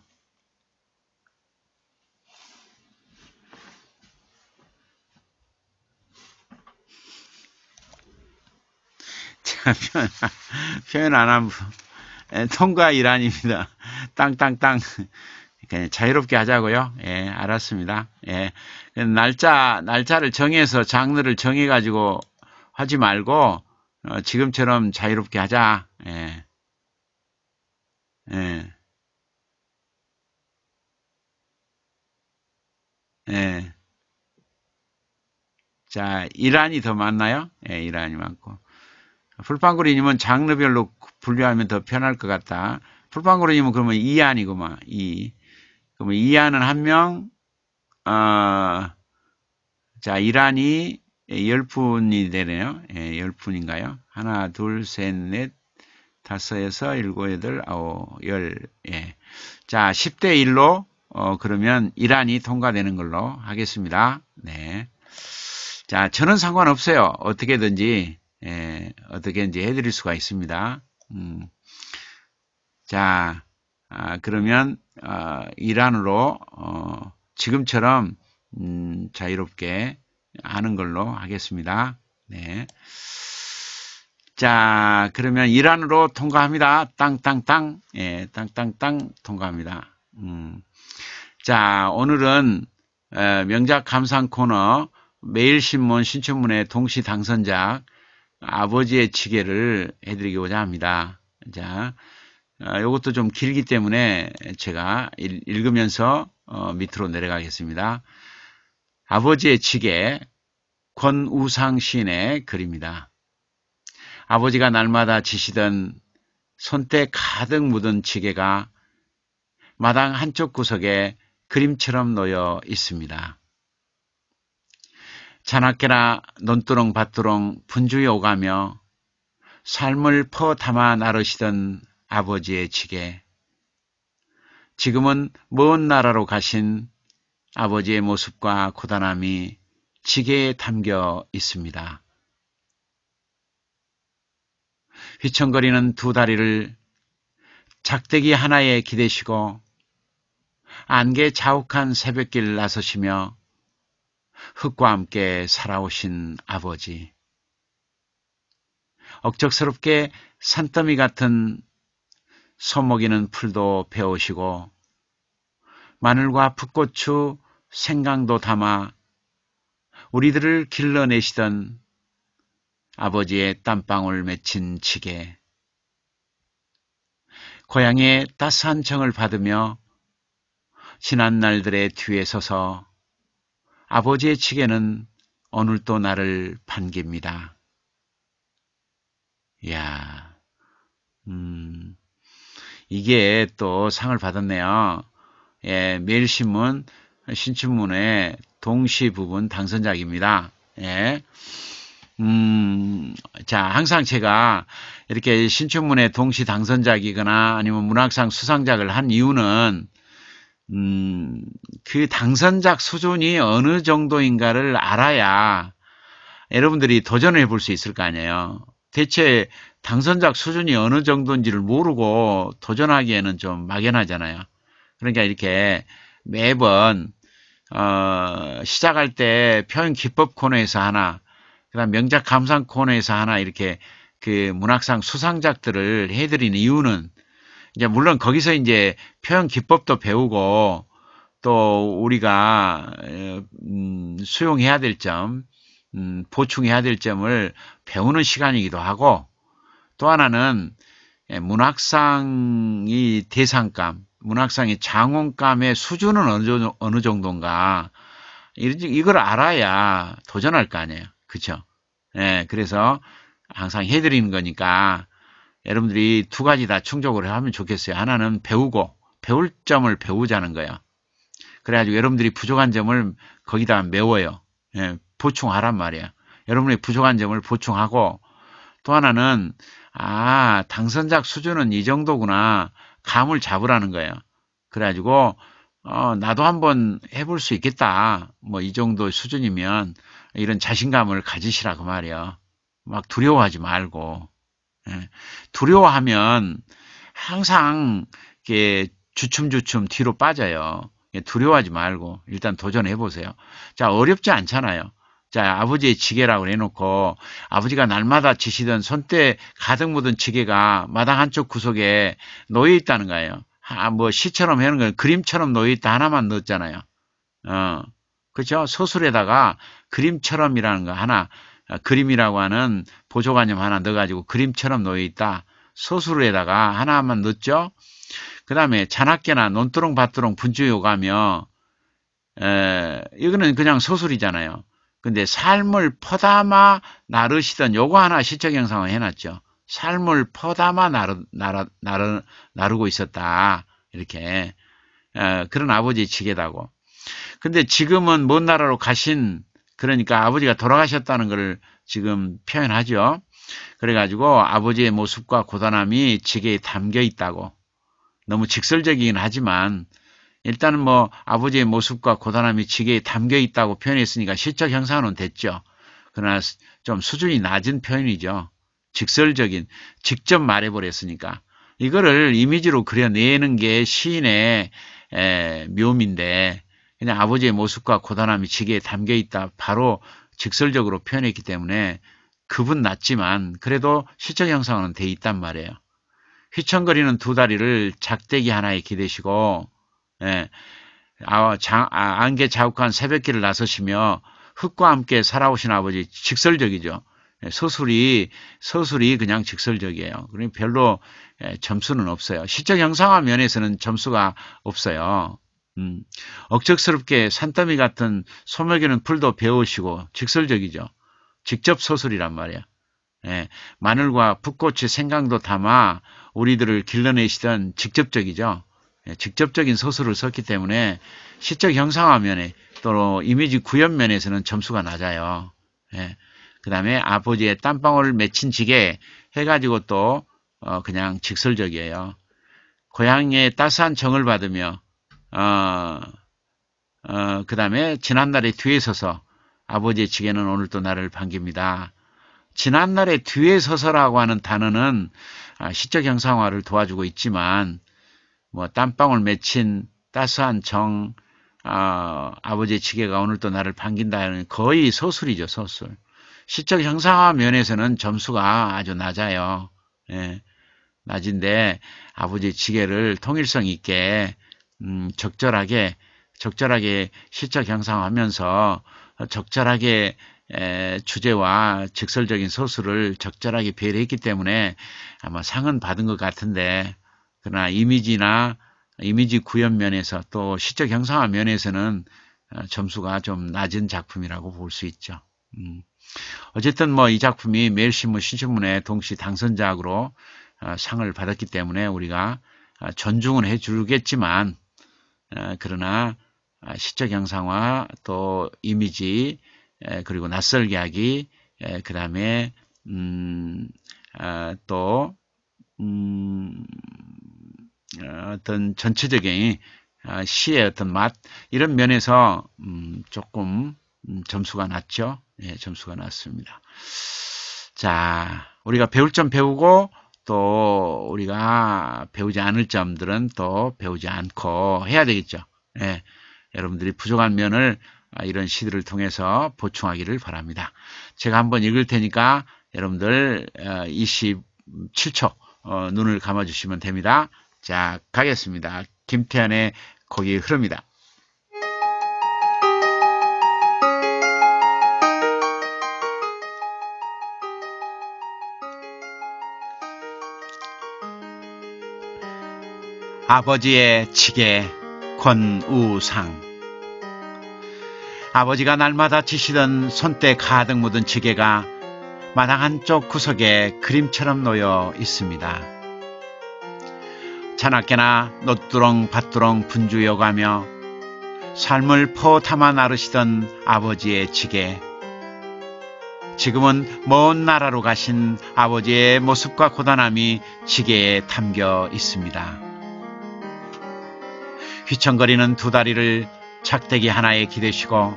표현, 표현 안 한 분. 예, 통과 일환입니다. 땅땅땅. 그냥 자유롭게 하자고요. 예, 알았습니다. 예. 날짜, 날짜를 정해서 장르를 정해가지고 하지 말고, 어, 지금처럼 자유롭게 하자. 예. 예. 예. 자, 이란이 더 많나요? 예, 이란이 많고. 풀빵구리님은 장르별로 분류하면 더 편할 것 같다. 풀빵구리님은 그러면 이안이구만, 이. 그러면 이안은 한 명, 어, 자, 이란이 열 분이 되네요. 예, 0 분인가요? 하나, 둘, 셋, 넷, 다섯, 여섯, 일곱, 여덟, 아홉, 열, 예. 자, 10대 1로 어, 그러면 이란이 통과되는 걸로 하겠습니다. 네. 자, 저는 상관없어요. 어떻게든지, 예, 어떻게든지 해드릴 수가 있습니다. 음. 자, 아, 그러면, 어, 이란으로, 어, 지금처럼, 음, 자유롭게 하는 걸로 하겠습니다. 네. 자, 그러면 이란으로 통과합니다. 땅땅땅. 예, 땅땅땅 통과합니다. 음. 자, 오늘은 명작 감상 코너 매일신문 신춘문예 동시 당선작 아버지의 지계를 해드리고자 합니다. 자, 이것도 어, 좀 길기 때문에 제가 읽, 으면서 어, 밑으로 내려가겠습니다. 아버지의 지계 권우상 시인의 글입니다. 아버지가 날마다 지시던 손때 가득 묻은 지게가 마당 한쪽 구석에 그림처럼 놓여 있습니다. 자나깨라 논두렁 밭두렁 분주히 오가며 삶을 퍼 담아 나르시던 아버지의 지게 지금은 먼 나라로 가신 아버지의 모습과 고단함이 지게에 담겨 있습니다. 휘청거리는 두 다리를 작대기 하나에 기대시고 안개 자욱한 새벽길 나서시며 흙과 함께 살아오신 아버지. 억적스럽게 산더미 같은 소목이는 풀도 배우시고 마늘과 풋고추, 생강도 담아 우리들을 길러내시던 아버지의 땀방울 맺힌 지게 고향의 따스한 정을 받으며 지난 날들의 뒤에 서서 아버지의 측에는 오늘도 나를 반깁니다. 이야, 음, 이게 또 상을 받았네요. 예, 매일신문 신춘문예 동시 부분 당선작입니다. 예. 음, 자, 항상 제가 이렇게 신춘문예 동시 당선작이거나 아니면 문학상 수상작을 한 이유는 음, 그 당선작 수준이 어느 정도인가를 알아야 여러분들이 도전을 해볼 수 있을 거 아니에요. 대체 당선작 수준이 어느 정도인지를 모르고 도전하기에는 좀 막연하잖아요. 그러니까 이렇게 매번 어, 시작할 때 표현 기법 코너에서 하나, 그다음 명작 감상 코너에서 하나 이렇게 그 문학상 수상작들을 해드리는 이유는 이제 물론 거기서 이제 표현 기법도 배우고 또 우리가 음, 수용해야 될 점, 음, 보충해야 될 점을 배우는 시간이기도 하고 또 하나는 예, 문학상이 대상감, 문학상의 장원감의 수준은 어느, 어느 정도인가 이걸 알아야 도전할 거 아니에요, 그렇죠? 예, 그래서 항상 해드리는 거니까 여러분들이 두 가지 다 충족을 하면 좋겠어요. 하나는 배우고 배울 점을 배우자는 거야. 그래가지고 여러분들이 부족한 점을 거기다 메워요. 예, 보충하란 말이야. 여러분의 부족한 점을 보충하고 또 하나는 아당선작 수준은 이 정도구나 감을 잡으라는 거야. 그래가지고 어, 나도 한번 해볼 수 있겠다. 뭐 이 정도 수준이면 이런 자신감을 가지시라고 그 말이야. 막 두려워하지 말고. 예. 두려워하면 항상 이렇게 주춤주춤 뒤로 빠져요. 두려워하지 말고 일단 도전해 보세요. 자, 어렵지 않잖아요. 자, 아버지의 지게라고 해놓고 아버지가 날마다 지시던 손때 가득 묻은 지게가 마당 한쪽 구석에 놓여 있다는 거예요. 아, 뭐 시처럼 해놓은 건 그림처럼 놓여 있다 하나만 넣었잖아요. 어, 그죠? 소설에다가 그림처럼이라는 거 하나, 아, 그림이라고 하는 보조관념 하나 넣어가지고 그림처럼 놓여있다. 소수로에다가 하나만 넣었죠. 그 다음에 잔학계나 논두렁밭두렁 분주요가며 에, 이거는 그냥 소설이잖아요. 근데 삶을 퍼담아 나르시던 요거 하나 시적 영상을 해놨죠. 삶을 퍼담아 나르, 나르, 나르, 나르고 있었다. 이렇게 에, 그런 아버지 측에다고. 근데 지금은 먼 나라로 가신 그러니까 아버지가 돌아가셨다는 것을 지금 표현하죠. 그래가지고 아버지의 모습과 고단함이 지게에 담겨 있다고. 너무 직설적이긴 하지만 일단은 뭐 아버지의 모습과 고단함이 지게에 담겨 있다고 표현했으니까 실적 형상은 됐죠. 그러나 좀 수준이 낮은 표현이죠. 직설적인, 직접 말해버렸으니까. 이거를 이미지로 그려내는 게 시인의 에, 묘미인데 그냥 아버지의 모습과 고단함이 지게에 담겨 있다. 바로 직설적으로 표현했기 때문에 급은 낮지만 그래도 시적 형상은 돼 있단 말이에요. 휘청거리는 두 다리를 작대기 하나에 기대시고 예, 아, 장, 아, 안개 자욱한 새벽길을 나서시며 흙과 함께 살아오신 아버지 직설적이죠. 예, 서술이 서술이 그냥 직설적이에요. 그러니 별로 예, 점수는 없어요. 시적 형상화 면에서는 점수가 없어요. 음, 억척스럽게 산더미 같은 소매기는 풀도 배우시고 직설적이죠. 직접 소설이란 말이야. 예, 마늘과 풋고추 생강도 담아 우리들을 길러내시던 직접적이죠. 예, 직접적인 소설을 썼기 때문에 시적 형상화면에 또는 이미지 구현면에서는 점수가 낮아요. 예, 그 다음에 아버지의 땀방울 을 맺힌 지게 해가지고 또 어, 그냥 직설적이에요. 고향의 따스한 정을 받으며 어, 어, 그 다음에 지난날에 뒤에 서서 아버지의 측에는 오늘도 나를 반깁니다. 지난날에 뒤에 서서라고 하는 단어는 아, 시적 형상화를 도와주고 있지만 뭐 땀방울 맺힌 따스한 정 어, 아버지의 지게가 오늘도 나를 반긴다는 거의 소술이죠 소술 시적 형상화 면에서는 점수가 아주 낮아요 예, 낮은데 아버지의 지게를 통일성 있게 음, 적절하게 적절하게 실적 형상하면서 적절하게 에, 주제와 직설적인 소수를 적절하게 배려했기 때문에 아마 상은 받은 것 같은데 그러나 이미지나 이미지 구현 면에서 또실적 형상화 면에서는 어, 점수가 좀 낮은 작품이라고 볼 수 있죠. 음. 어쨌든 뭐 이 작품이 매일신문 신춘문에 동시 당선작으로 어, 상을 받았기 때문에 우리가 어, 존중은 해주겠지만 그러나 아, 시적 양상화 또 이미지 그리고 낯설게 하기 그 다음에 음, 아, 또 음, 아, 어떤 전체적인 시의 어떤 맛 이런 면에서 음, 조금 음, 점수가 낮죠. 예, 점수가 낮습니다. 자, 우리가 배울 점 배우고 또 우리가 배우지 않을 점들은 또 배우지 않고 해야 되겠죠. 예, 여러분들이 부족한 면을 이런 시들을 통해서 보충하기를 바랍니다. 제가 한번 읽을 테니까 여러분들 27초 어, 어, 눈을 감아주시면 됩니다. 자, 가겠습니다. 김태환의 거기 흐릅니다. 아버지의 지게 권우상 아버지가 날마다 치시던 손때 가득 묻은 지게가 마당 한쪽 구석에 그림처럼 놓여 있습니다. 자나깨나 노뚜렁 밭두렁 분주여가며 삶을 포 담아 나르시던 아버지의 지게 지금은 먼 나라로 가신 아버지의 모습과 고단함이 지게에 담겨 있습니다. 휘청거리는 두 다리를 착대기 하나에 기대시고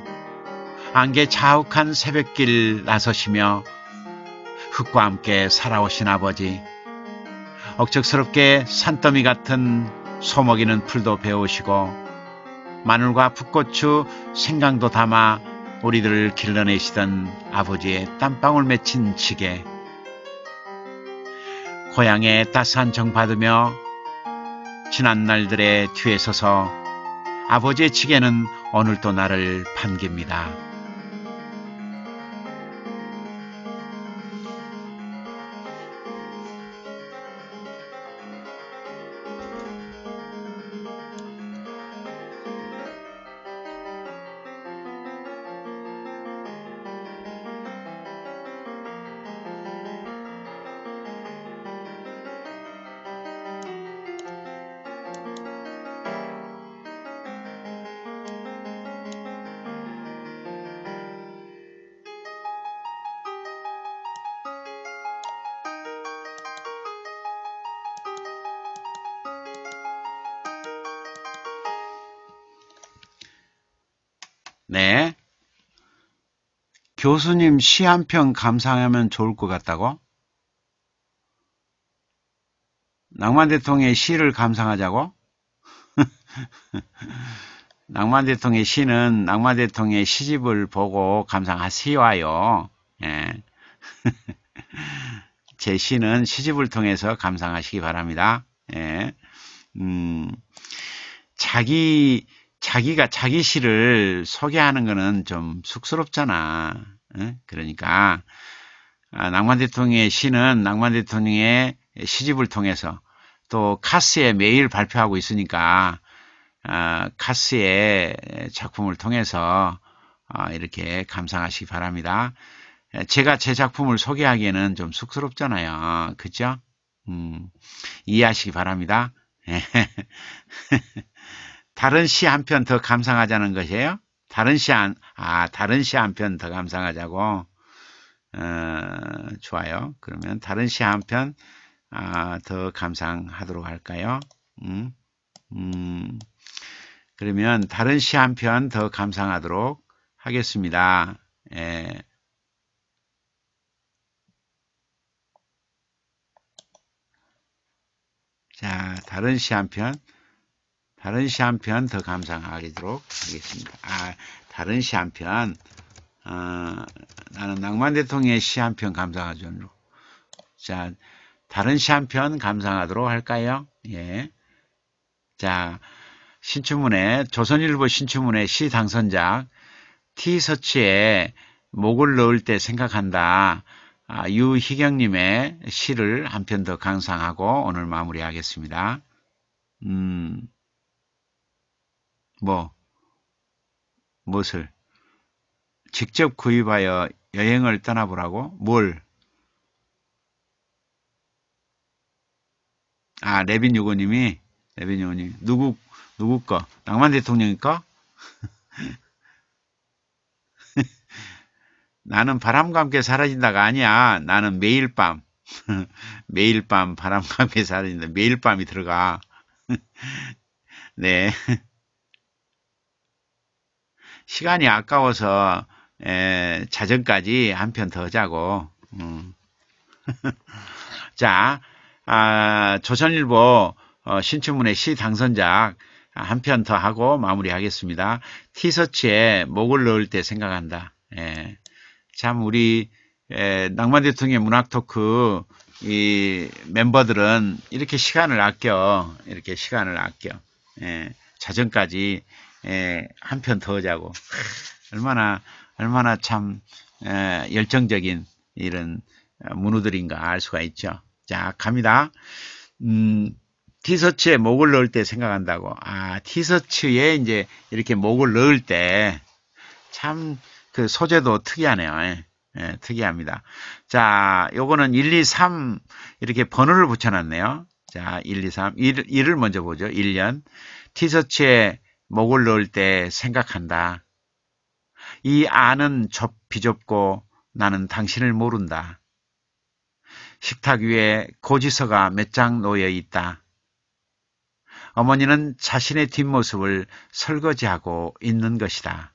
안개 자욱한 새벽길 나서시며 흙과 함께 살아오신 아버지 억척스럽게 산더미 같은 소목이는 풀도 배우시고 마늘과 풋고추 생강도 담아 우리들을 길러내시던 아버지의 땀방울 맺힌 지게 고향의 따스한 정 받으며 지난 날들의 뒤에 서서 아버지의 측에는 오늘도 나를 반깁니다. 교수님 시 한 편 감상하면 좋을 것 같다고? 낭만 대통령의 시를 감상하자고? 낭만 대통령의 시는 낭만 대통령의 시집을 보고 감상하시와요. 예. 제 시는 시집을 통해서 감상하시기 바랍니다. 예. 음, 자기, 자기가 자기 시를 소개하는 거는 좀 쑥스럽잖아. 그러니까 아, 낭만 대통령의 시는 낭만 대통령의 시집을 통해서 또 카스에 매일 발표하고 있으니까 아, 카스의 작품을 통해서 아, 이렇게 감상하시기 바랍니다. 예, 제가 제 작품을 소개하기에는 좀 쑥스럽잖아요. 그죠? 음, 이해하시기 바랍니다. 예. 다른 시 한 편 더 감상하자는 것이에요. 아, 다른 시 한, 아, 다른 시 한 편 더 감상하자고. 어, 좋아요. 그러면 다른 시 한 편, 아, 더 감상하도록 할까요? 음, 음, 그러면 다른 시 한 편 더 감상하도록 하겠습니다. 예. 자, 다른 시 한 편. 다른 시 한편 더 감상하도록 하겠습니다. 아, 다른 시 한 편, 어, 나는 낭만 대통령의 시 한편 감상하죠. 자, 다른 시 한편 감상하도록 할까요? 예. 자, 신춘문예, 조선일보 신춘문예 시 당선작, t 서치에 목을 넣을 때 생각한다. 아, 유희경님의 시를 한 편 더감상하고 오늘 마무리하겠습니다. 음. 뭐, 무엇을 직접 구입하여 여행을 떠나보라고? 뭘? 아, 레빈 요고님이 레빈 요고님 누구 누구 거? 낭만 대통령이 거? 나는 바람과 함께 사라진다가 아니야. 나는 매일 밤 매일 밤 바람과 함께 사라진다. 매일 밤이 들어가. 네. 시간이 아까워서 에, 자정까지 한 편 더 자고 음. 자 아, 조선일보 어, 신춘문예 시 당선작 한 편 더 하고 마무리하겠습니다. 티셔츠에 목을 넣을 때 생각한다. 에, 예. 참 우리 에, 낭만 대통령의 문학 토크 이 멤버들은 이렇게 시간을 아껴 이렇게 시간을 아껴 에, 예, 자정까지 예, 한 편 더 자고 얼마나 얼마나 참 에, 열정적인 이런 어, 문우들인가 알 수가 있죠. 자 갑니다. 음, 티셔츠에 목을 넣을 때 생각한다고. 아 티셔츠에 이제 이렇게 목을 넣을 때 참 그 소재도 특이하네요. 예, 예, 특이합니다. 자, 요거는 1, 2, 3 이렇게 번호를 붙여놨네요. 자, 1, 2, 3. 1, 을 먼저 보죠. 1년. 티셔츠에 목을 넣을 때 생각한다. 이 안은 좁 비좁고 나는 당신을 모른다. 식탁 위에 고지서가 몇 장 놓여 있다. 어머니는 자신의 뒷모습을 설거지하고 있는 것이다.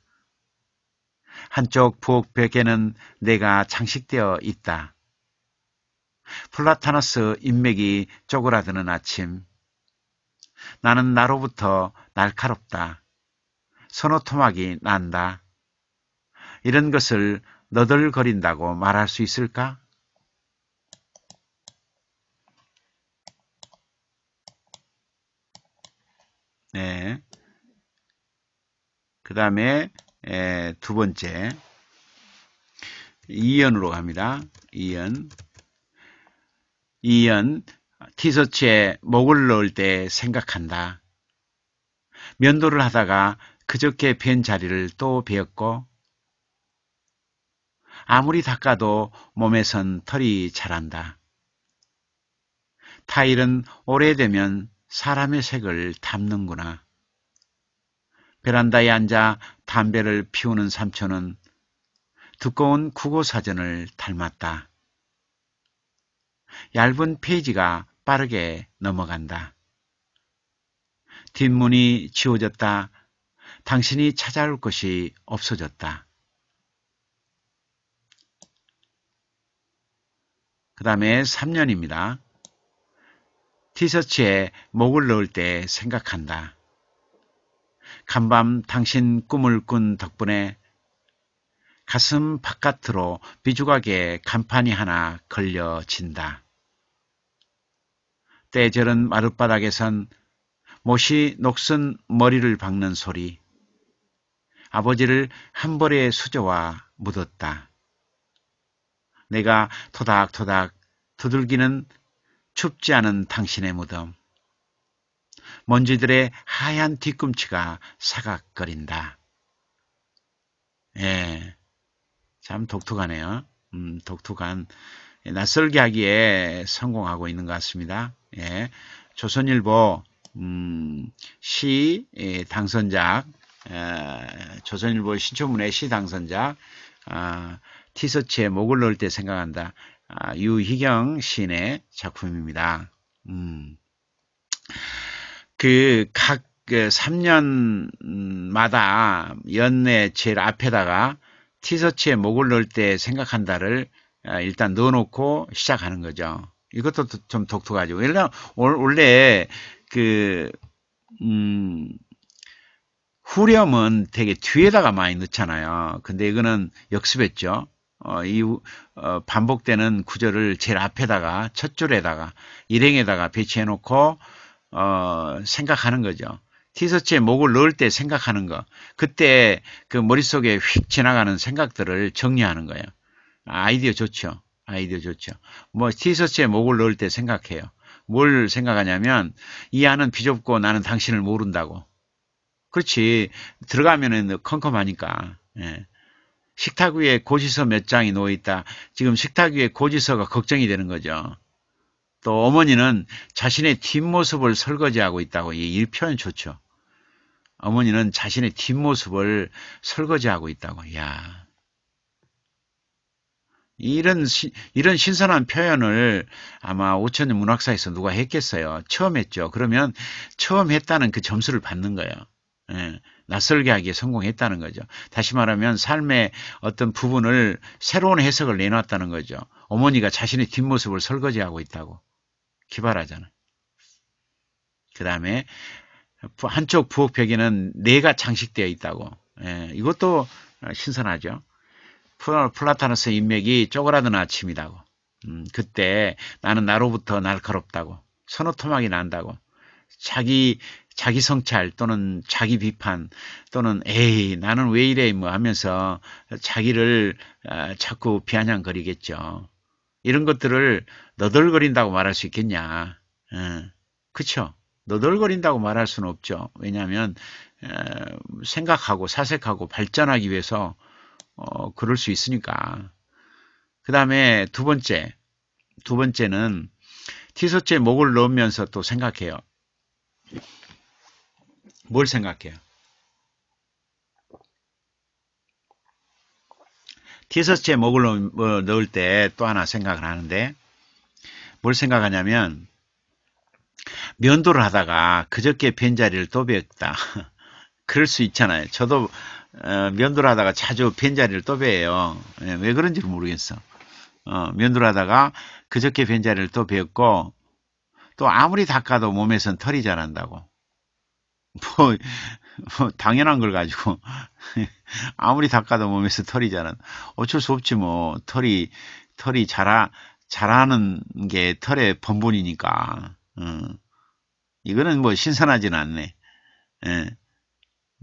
한쪽 부엌 벽에는 내가 장식되어 있다. 플라타너스 인맥이 쪼그라드는 아침, 나는 나로부터 날카롭다. 선호토막이 난다. 이런 것을 너덜거린다고 말할 수 있을까? 네. 그 다음에 두 번째 2연으로 갑니다. 2연 2연 티셔츠에 목을 넣을 때 생각한다. 면도를 하다가 그저께 변 자리를 또 베었고 아무리 닦아도 몸에선 털이 자란다. 타일은 오래되면 사람의 색을 담는구나. 베란다에 앉아 담배를 피우는 삼촌은 두꺼운 국어사전을 닮았다. 얇은 페이지가 빠르게 넘어간다. 뒷문이 지워졌다. 당신이 찾아올 것이 없어졌다. 그 다음에 3년입니다. 티셔츠에 목을 넣을 때 생각한다. 간밤 당신 꿈을 꾼 덕분에 가슴 바깥으로 비주각에 간판이 하나 걸려진다. 때저런 마룻바닥에선 못이 녹슨 머리를 박는 소리. 아버지를 한 벌의 수저와 묻었다. 내가 토닥토닥 두들기는 춥지 않은 당신의 무덤. 먼지들의 하얀 뒤꿈치가 사각거린다. 예, 참 독특하네요. 음, 독특한 낯설게 하기에 성공하고 있는 것 같습니다. 예, 조선일보 음, 시 당선작 에, 조선일보 신춘문의시 당선작 아, 아 티셔츠에 목을 넣을 때 생각한다. 아, 유희경 시인의 작품입니다. 음, 그각 그 3년마다 그 연내 제일 앞에다가 티셔츠에 목을 넣을 때 생각한다를 아, 일단 넣어놓고 시작하는 거죠. 이것도 좀 독특하죠. 원래 그 음, 후렴은 되게 뒤에다가 많이 넣잖아요. 근데 이거는 역습했죠. 어, 이 어, 반복되는 구절을 제일 앞에다가 첫 줄에다가 일행에다가 배치해 놓고 어, 생각하는 거죠. 티셔츠에 목을 넣을 때 생각하는 거. 그때 그 머릿속에 휙 지나가는 생각들을 정리하는 거예요. 아이디어 좋죠. 아이디어 좋죠. 뭐 티셔츠에 목을 넣을 때 생각해요. 뭘 생각하냐면 이 안은 비좁고 나는 당신을 모른다고. 그렇지. 들어가면은 컴컴하니까. 예. 식탁 위에 고지서 몇 장이 놓여 있다. 지금 식탁 위에 고지서가 걱정이 되는 거죠. 또 어머니는 자신의 뒷모습을 설거지하고 있다고 이 표현 좋죠. 어머니는 자신의 뒷모습을 설거지하고 있다고. 야. 이런 시, 이런 신선한 표현을 아마 오천 문학사에서 누가 했겠어요. 처음 했죠. 그러면 처음 했다는 그 점수를 받는 거예요. 예, 낯설게 하기에 성공했다는 거죠. 다시 말하면 삶의 어떤 부분을 새로운 해석을 내놨다는 거죠. 어머니가 자신의 뒷모습을 설거지하고 있다고 기발하잖아요. 그 다음에 한쪽 부엌 벽에는 뇌가 장식되어 있다고. 예, 이것도 신선하죠. 플라타너스 인맥이 쪼그라드는 아침이다고. 음, 그때 나는 나로부터 날카롭다고. 선호 토막이 난다고. 자기 자기 성찰 또는 자기 비판 또는 에이 나는 왜 이래 뭐 하면서 자기를 아, 자꾸 비아냥거리겠죠. 이런 것들을 너덜거린다고 말할 수 있겠냐. 어, 그쵸? 너덜거린다고 말할 수는 없죠. 왜냐하면 어, 생각하고 사색하고 발전하기 위해서 어, 그럴 수 있으니까. 그 다음에 두 번째, 두 번째는 티셔츠에 목을 넣으면서 또 생각해요. 뭘 생각해요? 티셔츠에 목을 뭐, 넣을 때 또 하나 생각을 하는데 뭘 생각하냐면 면도를 하다가 그저께 빈자리를 또 배웠다. 그럴 수 있잖아요. 저도 어, 면도를 하다가 자주 벤자리를 또 베요. 예, 왜 그런지 모르겠어. 어, 면도를 하다가 그저께 벤자리를 또 베었고 또 아무리 닦아도 몸에선 털이 자란다고. 뭐, 뭐 당연한 걸 가지고 아무리 닦아도 몸에서 털이 자란. 어쩔 수 없지 뭐 털이 털이 자라 자라는 게 털의 본분이니까. 어. 이거는 뭐 신선하진 않네. 예.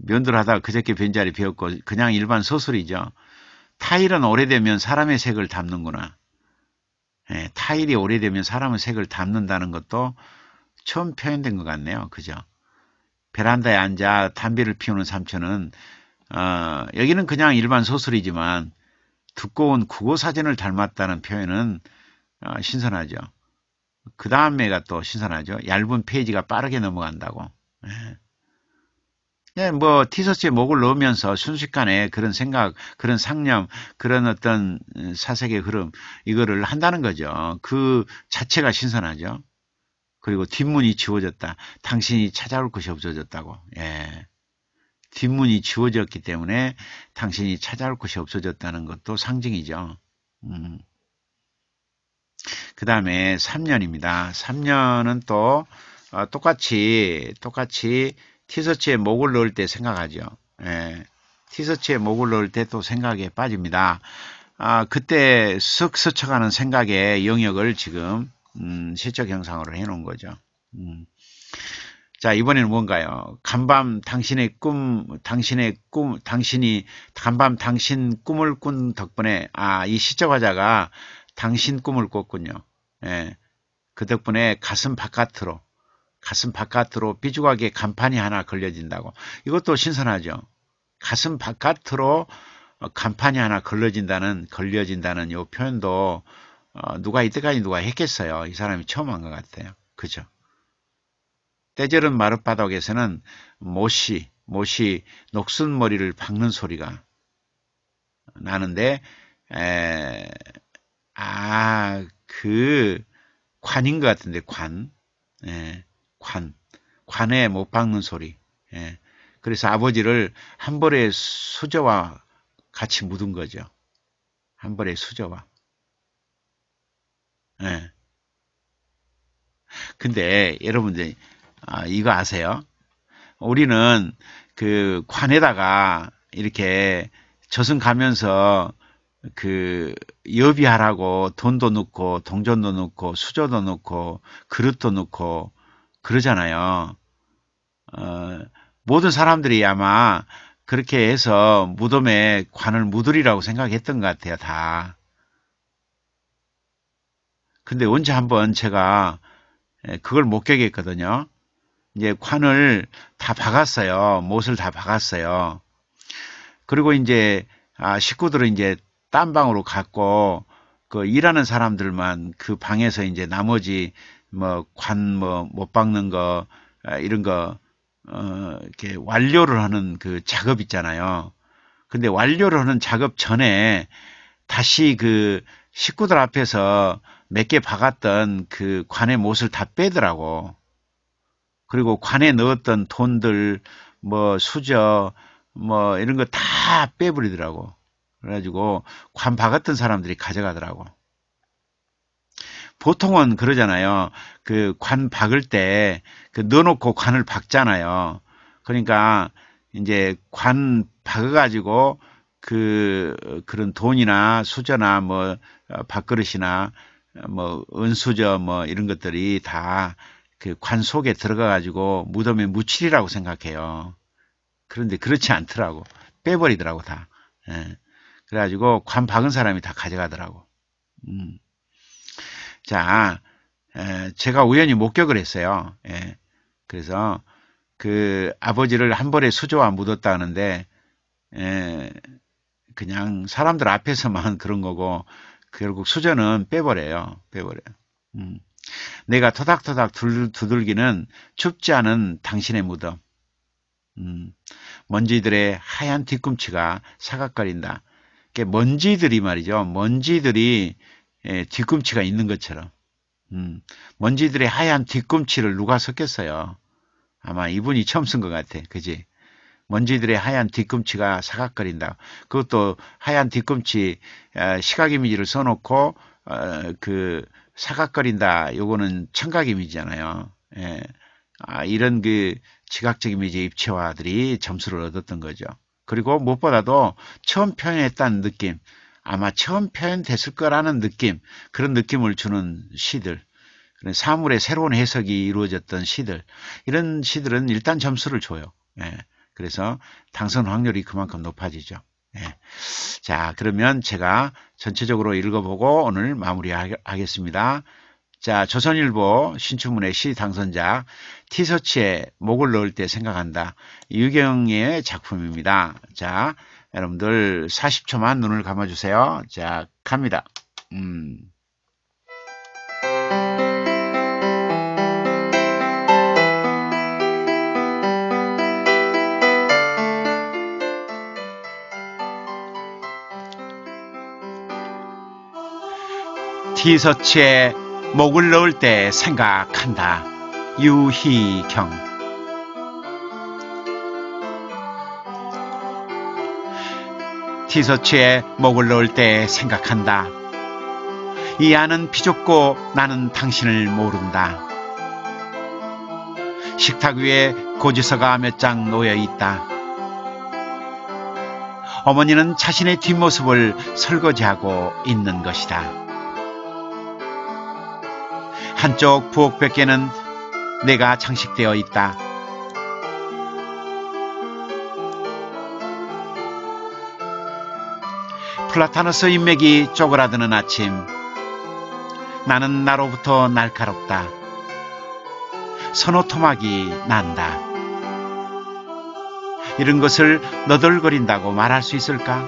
면도 하다가 그저께 변자리 배웠고 그냥 일반 서술이죠. 타일은 오래되면 사람의 색을 담는구나. 예, 타일이 오래되면 사람의 색을 담는다는 것도 처음 표현된 것 같네요. 그죠? 베란다에 앉아 담배를 피우는 삼촌은 어, 여기는 그냥 일반 소설이지만 두꺼운 국어 사진을 닮았다는 표현은 어, 신선하죠. 그 다음에가 또 신선하죠. 얇은 페이지가 빠르게 넘어간다고. 예. 네, 뭐 티셔츠에 목을 넣으면서 순식간에 그런 생각, 그런 상념, 그런 어떤 어, 사색의 흐름 이거를 한다는 거죠. 그 자체가 신선하죠. 그리고 뒷문이 지워졌다. 당신이 찾아올 것이 없어졌다고. 예. 뒷문이 지워졌기 때문에 당신이 찾아올 것이 없어졌다는 것도 상징이죠. 음. 그 다음에 3년입니다. 3년은 또 어, 똑같이 똑같이 티셔츠에 목을 넣을 때 생각하죠. 예, 티셔츠에 목을 넣을 때 또 생각에 빠집니다. 아, 그때 쓱 스쳐가는 생각의 영역을 지금 음, 시적 형상으로 해놓은 거죠. 음. 자, 이번에는 뭔가요? 간밤 당신의 꿈, 당신의 꿈, 당신이 간밤 당신 꿈을 꾼 덕분에 아, 이 시적 화자가 당신 꿈을 꿨군요. 예. 그 덕분에 가슴 바깥으로 가슴 바깥으로 비죽하게 간판이 하나 걸려진다고 이것도 신선하죠. 가슴 바깥으로 어, 간판이 하나 걸려진다는 걸려진다는 요 표현도 어, 누가 이때까지 누가 했겠어요. 이 사람이 처음 한 것 같아요. 그죠? 때절은 마룻바닥에서는 못이 못이 녹슨 머리를 박는 소리가 나는데 아 그 관인 것 같은데 관 에. 예. 관, 관에 못 뭐 박는 소리. 예. 그래서 아버지를 한 벌의 수저와 같이 묻은 거죠. 한 벌의 수저와. 예. 근데 여러분들 아, 이거 아세요? 우리는 그 관에다가 이렇게 저승 가면서 그 여비하라고 돈도 넣고 동전도 넣고 수저도 넣고 그릇도 넣고 그러잖아요. 어, 모든 사람들이 아마 그렇게 해서 무덤에 관을 묻으리라고 생각했던 것 같아요, 다. 근데 언제 한번 제가 예, 그걸 목격했거든요. 이제 관을 다 박았어요. 못을 다 박았어요. 그리고 이제 아, 식구들은 이제 딴 방으로 갔고 그 일하는 사람들만 그 방에서 이제 나머지 뭐관뭐못 박는 거 아, 이런 거 어, 이렇게 완료를 하는 그 작업 있잖아요. 근데 완료를 하는 작업 전에 다시 그 식구들 앞에서 몇 개 박았던 그 관의 못을 다 빼더라고. 그리고 관에 넣었던 돈들, 뭐 수저, 뭐 이런 거 다 빼버리더라고. 그래가지고 관 박았던 사람들이 가져가더라고. 보통은 그러잖아요. 그 관 박을 때 그 넣어놓고 관을 박잖아요. 그러니까 이제 관 박아가지고 그 그런 돈이나 수저나 뭐 어, 밥그릇이나 뭐 은수저 뭐 이런 것들이 다 그 관 속에 들어가 가지고 무덤에 묻히리라고 생각해요. 그런데 그렇지 않더라고 빼버리더라고 다. 예. 그래가지고 관 박은 사람이 다 가져가더라고. 음. 자, 에, 제가 우연히 목격을 했어요. 예. 그래서 그 아버지를 한 벌에 수조와 묻었다 하는데 에, 그냥 사람들 앞에서만 그런 거고 결국 수저는 빼버려요. 빼버려요. 음. 내가 토닥토닥 두들기는 춥지 않은 당신의 무덤. 음. 먼지들의 하얀 뒤꿈치가 사각거린다. 먼지들이 말이죠. 먼지들이 예, 뒤꿈치가 있는 것처럼 음, 먼지들의 하얀 뒤꿈치를 누가 섞겠어요 아마 이분이 처음 쓴 것 같아. 그지? 먼지들의 하얀 뒤꿈치가 사각거린다. 그것도 하얀 뒤꿈치 아, 시각 이미지를 써놓고 어, 그 사각거린다. 요거는 청각 이미지잖아요. 예. 아, 이런 그 지각적 이미지 입체화들이 점수를 얻었던 거죠. 그리고 무엇보다도 처음 표현했다는 느낌. 아마 처음 표현됐을 거라는 느낌 그런 느낌을 주는 시들 사물의 새로운 해석이 이루어졌던 시들 이런 시들은 일단 점수를 줘요. 예. 그래서 당선 확률이 그만큼 높아지죠. 예. 자 그러면 제가 전체적으로 읽어보고 오늘 마무리하겠습니다. 자 조선일보 신춘문예 시 당선자 티셔츠에 목을 넣을 때 생각한다. 유경의 작품입니다. 자 여러분들 40초만 눈을 감아주세요. 자, 갑니다. 음. 티셔츠에 목을 넣을 때 생각한다. 유희경 티셔츠에 목을 넣을 때 생각한다. 이 안은 비좁고 나는 당신을 모른다. 식탁 위에 고지서가 몇 장 놓여 있다. 어머니는 자신의 뒷모습을 설거지하고 있는 것이다. 한쪽 부엌 벽에는 내가 장식되어 있다. 플라타너스 인맥이 쪼그라드는 아침 나는 나로부터 날카롭다. 선호 토막이 난다. 이런 것을 너덜거린다고 말할 수 있을까?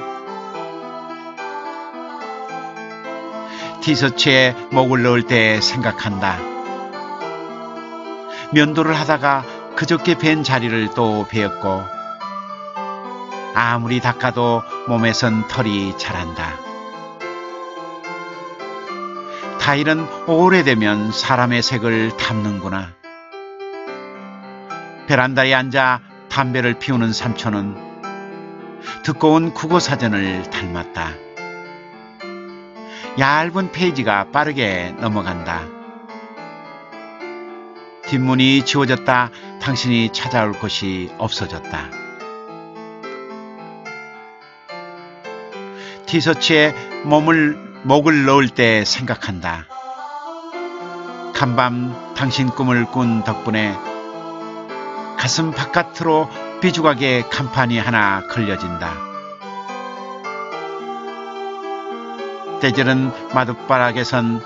티셔츠에 목을 넣을 때 생각한다. 면도를 하다가 그저께 뵌 자리를 또 베었고 아무리 닦아도 몸에선 털이 자란다. 타일은 오래되면 사람의 색을 담는구나. 베란다에 앉아 담배를 피우는 삼촌은 두꺼운 국어사전을 닮았다. 얇은 페이지가 빠르게 넘어간다. 뒷문이 지워졌다 당신이 찾아올 곳이 없어졌다. 티셔츠에 몸을 목을 넣을 때 생각한다. 간밤 당신 꿈을 꾼 덕분에 가슴 바깥으로 비주각의 간판이 하나 걸려진다. 때절은 마룻바락에선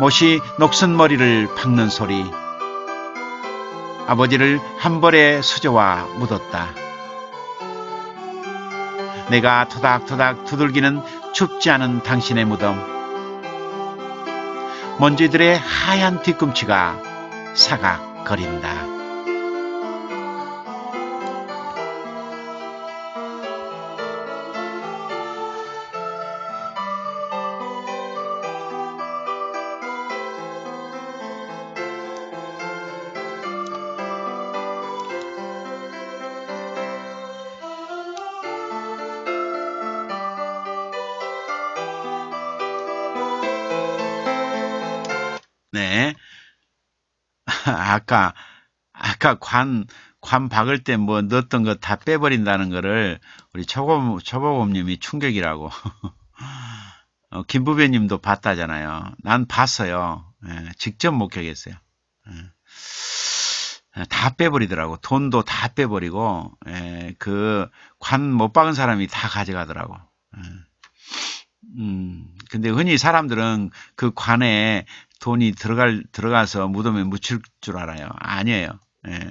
못이 녹슨 머리를 박는 소리, 아버지를 한벌의 수저와 묻었다. 내가 토닥토닥 두들기는 춥지 않은 당신의 무덤. 먼지들의 하얀 뒤꿈치가 사각거린다. 아까 아까 관, 관 박을 때 뭐 넣었던 거 다 빼버린다는 거를 우리 초보, 초보범님이 충격이라고. 어, 김부배님도 봤다잖아요. 난 봤어요. 예, 직접 목격했어요. 예, 아, 다 빼버리더라고. 돈도 다 빼버리고, 예, 그, 관 못 박은 사람이 다 가져가더라고. 예. 음, 근데 흔히 사람들은 그 관에 돈이 들어갈 들어가서 무덤에 묻힐 줄 알아요. 아니에요. 예.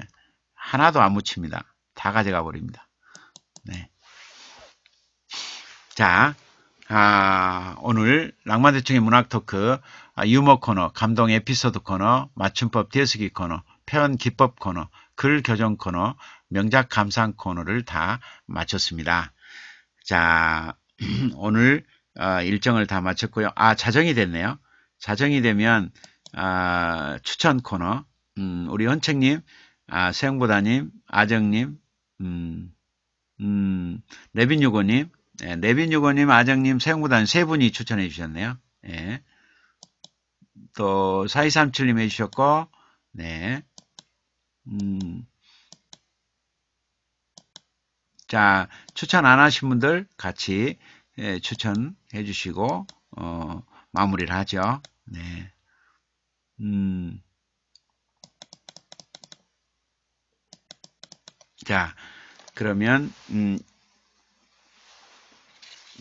하나도 안 묻힙니다. 다 가져가 버립니다. 네. 자, 아, 오늘 낭만대충의 문학 토크 아, 유머 코너, 감동 에피소드 코너, 맞춤법 뒤에쓰기 코너, 표현 기법 코너, 글 교정 코너, 명작 감상 코너를 다 마쳤습니다. 자, 오늘 어, 일정을 다 마쳤고요. 아, 자정이 됐네요. 자정이 되면 아, 추천 코너 음, 우리 현책님, 아, 세영보다님, 아정님, 음, 음, 레빈유고님, 예, 레빈유고님, 아정님, 세영보다님 세 분이 추천해 주셨네요. 예. 또 4237님 해주셨고, 네. 음. 자, 추천 안 하신 분들 같이 예, 추천해 주시고, 어, 마무리를 하죠. 네. 음. 자, 그러면 음.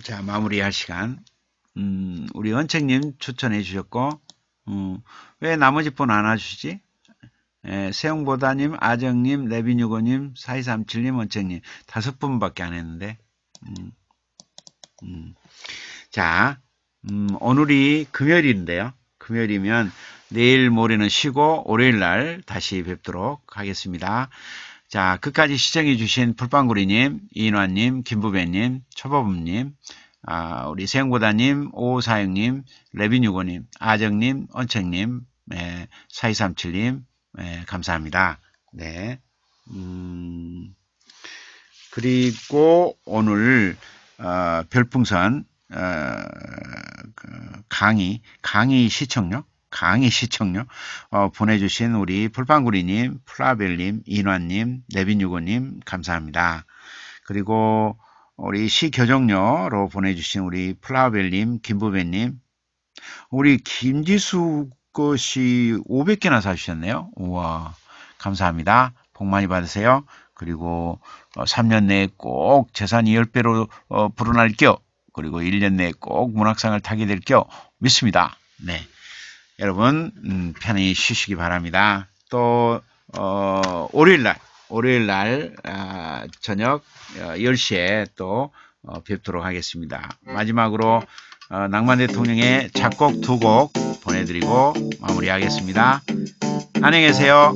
자, 마무리할 시간. 음, 우리 원책님 추천해 주셨고 음, 왜 나머지 분안아주시지 예, 세용보다님, 아정님, 레비뉴고님, 4237님, 원책님 다섯 분밖에 안 했는데 음, 음, 자 음, 오늘이 금요일인데요. 금요일이면 내일 모레는 쉬고 월요일 날 다시 뵙도록 하겠습니다. 자, 끝까지 시청해 주신 불빵구리님 이인환님, 김부배님, 초보부님, 아, 우리 생영보다님 오사영님, 레빈유고님, 아정님, 언청님, 에, 4237님, 에, 감사합니다. 네. 음, 그리고 오늘 어, 별풍선 어, 그 강의, 강의 시청료, 강의 시청료 어, 보내주신 우리 풀빵구리님, 플라벨님, 인환님, 네빈유고님 감사합니다. 그리고 우리 시교정녀로 보내주신 우리 플라벨님, 김부배님, 우리 김지수 것이 500개나 사주셨네요. 우와 감사합니다. 복 많이 받으세요. 그리고 3년 어, 내에 꼭 재산이 10배로 어, 불어날게요. 그리고 1년 내에 꼭 문학상을 타게 될 겨 믿습니다. 네. 여러분 음, 편히 쉬시기 바랍니다. 또 어, 월요일날 월요일날 아, 저녁 10시에 어, 또 어, 뵙도록 하겠습니다. 마지막으로 어, 낭만 대통령의 작곡 두 곡 보내드리고 마무리하겠습니다. 안녕히 계세요.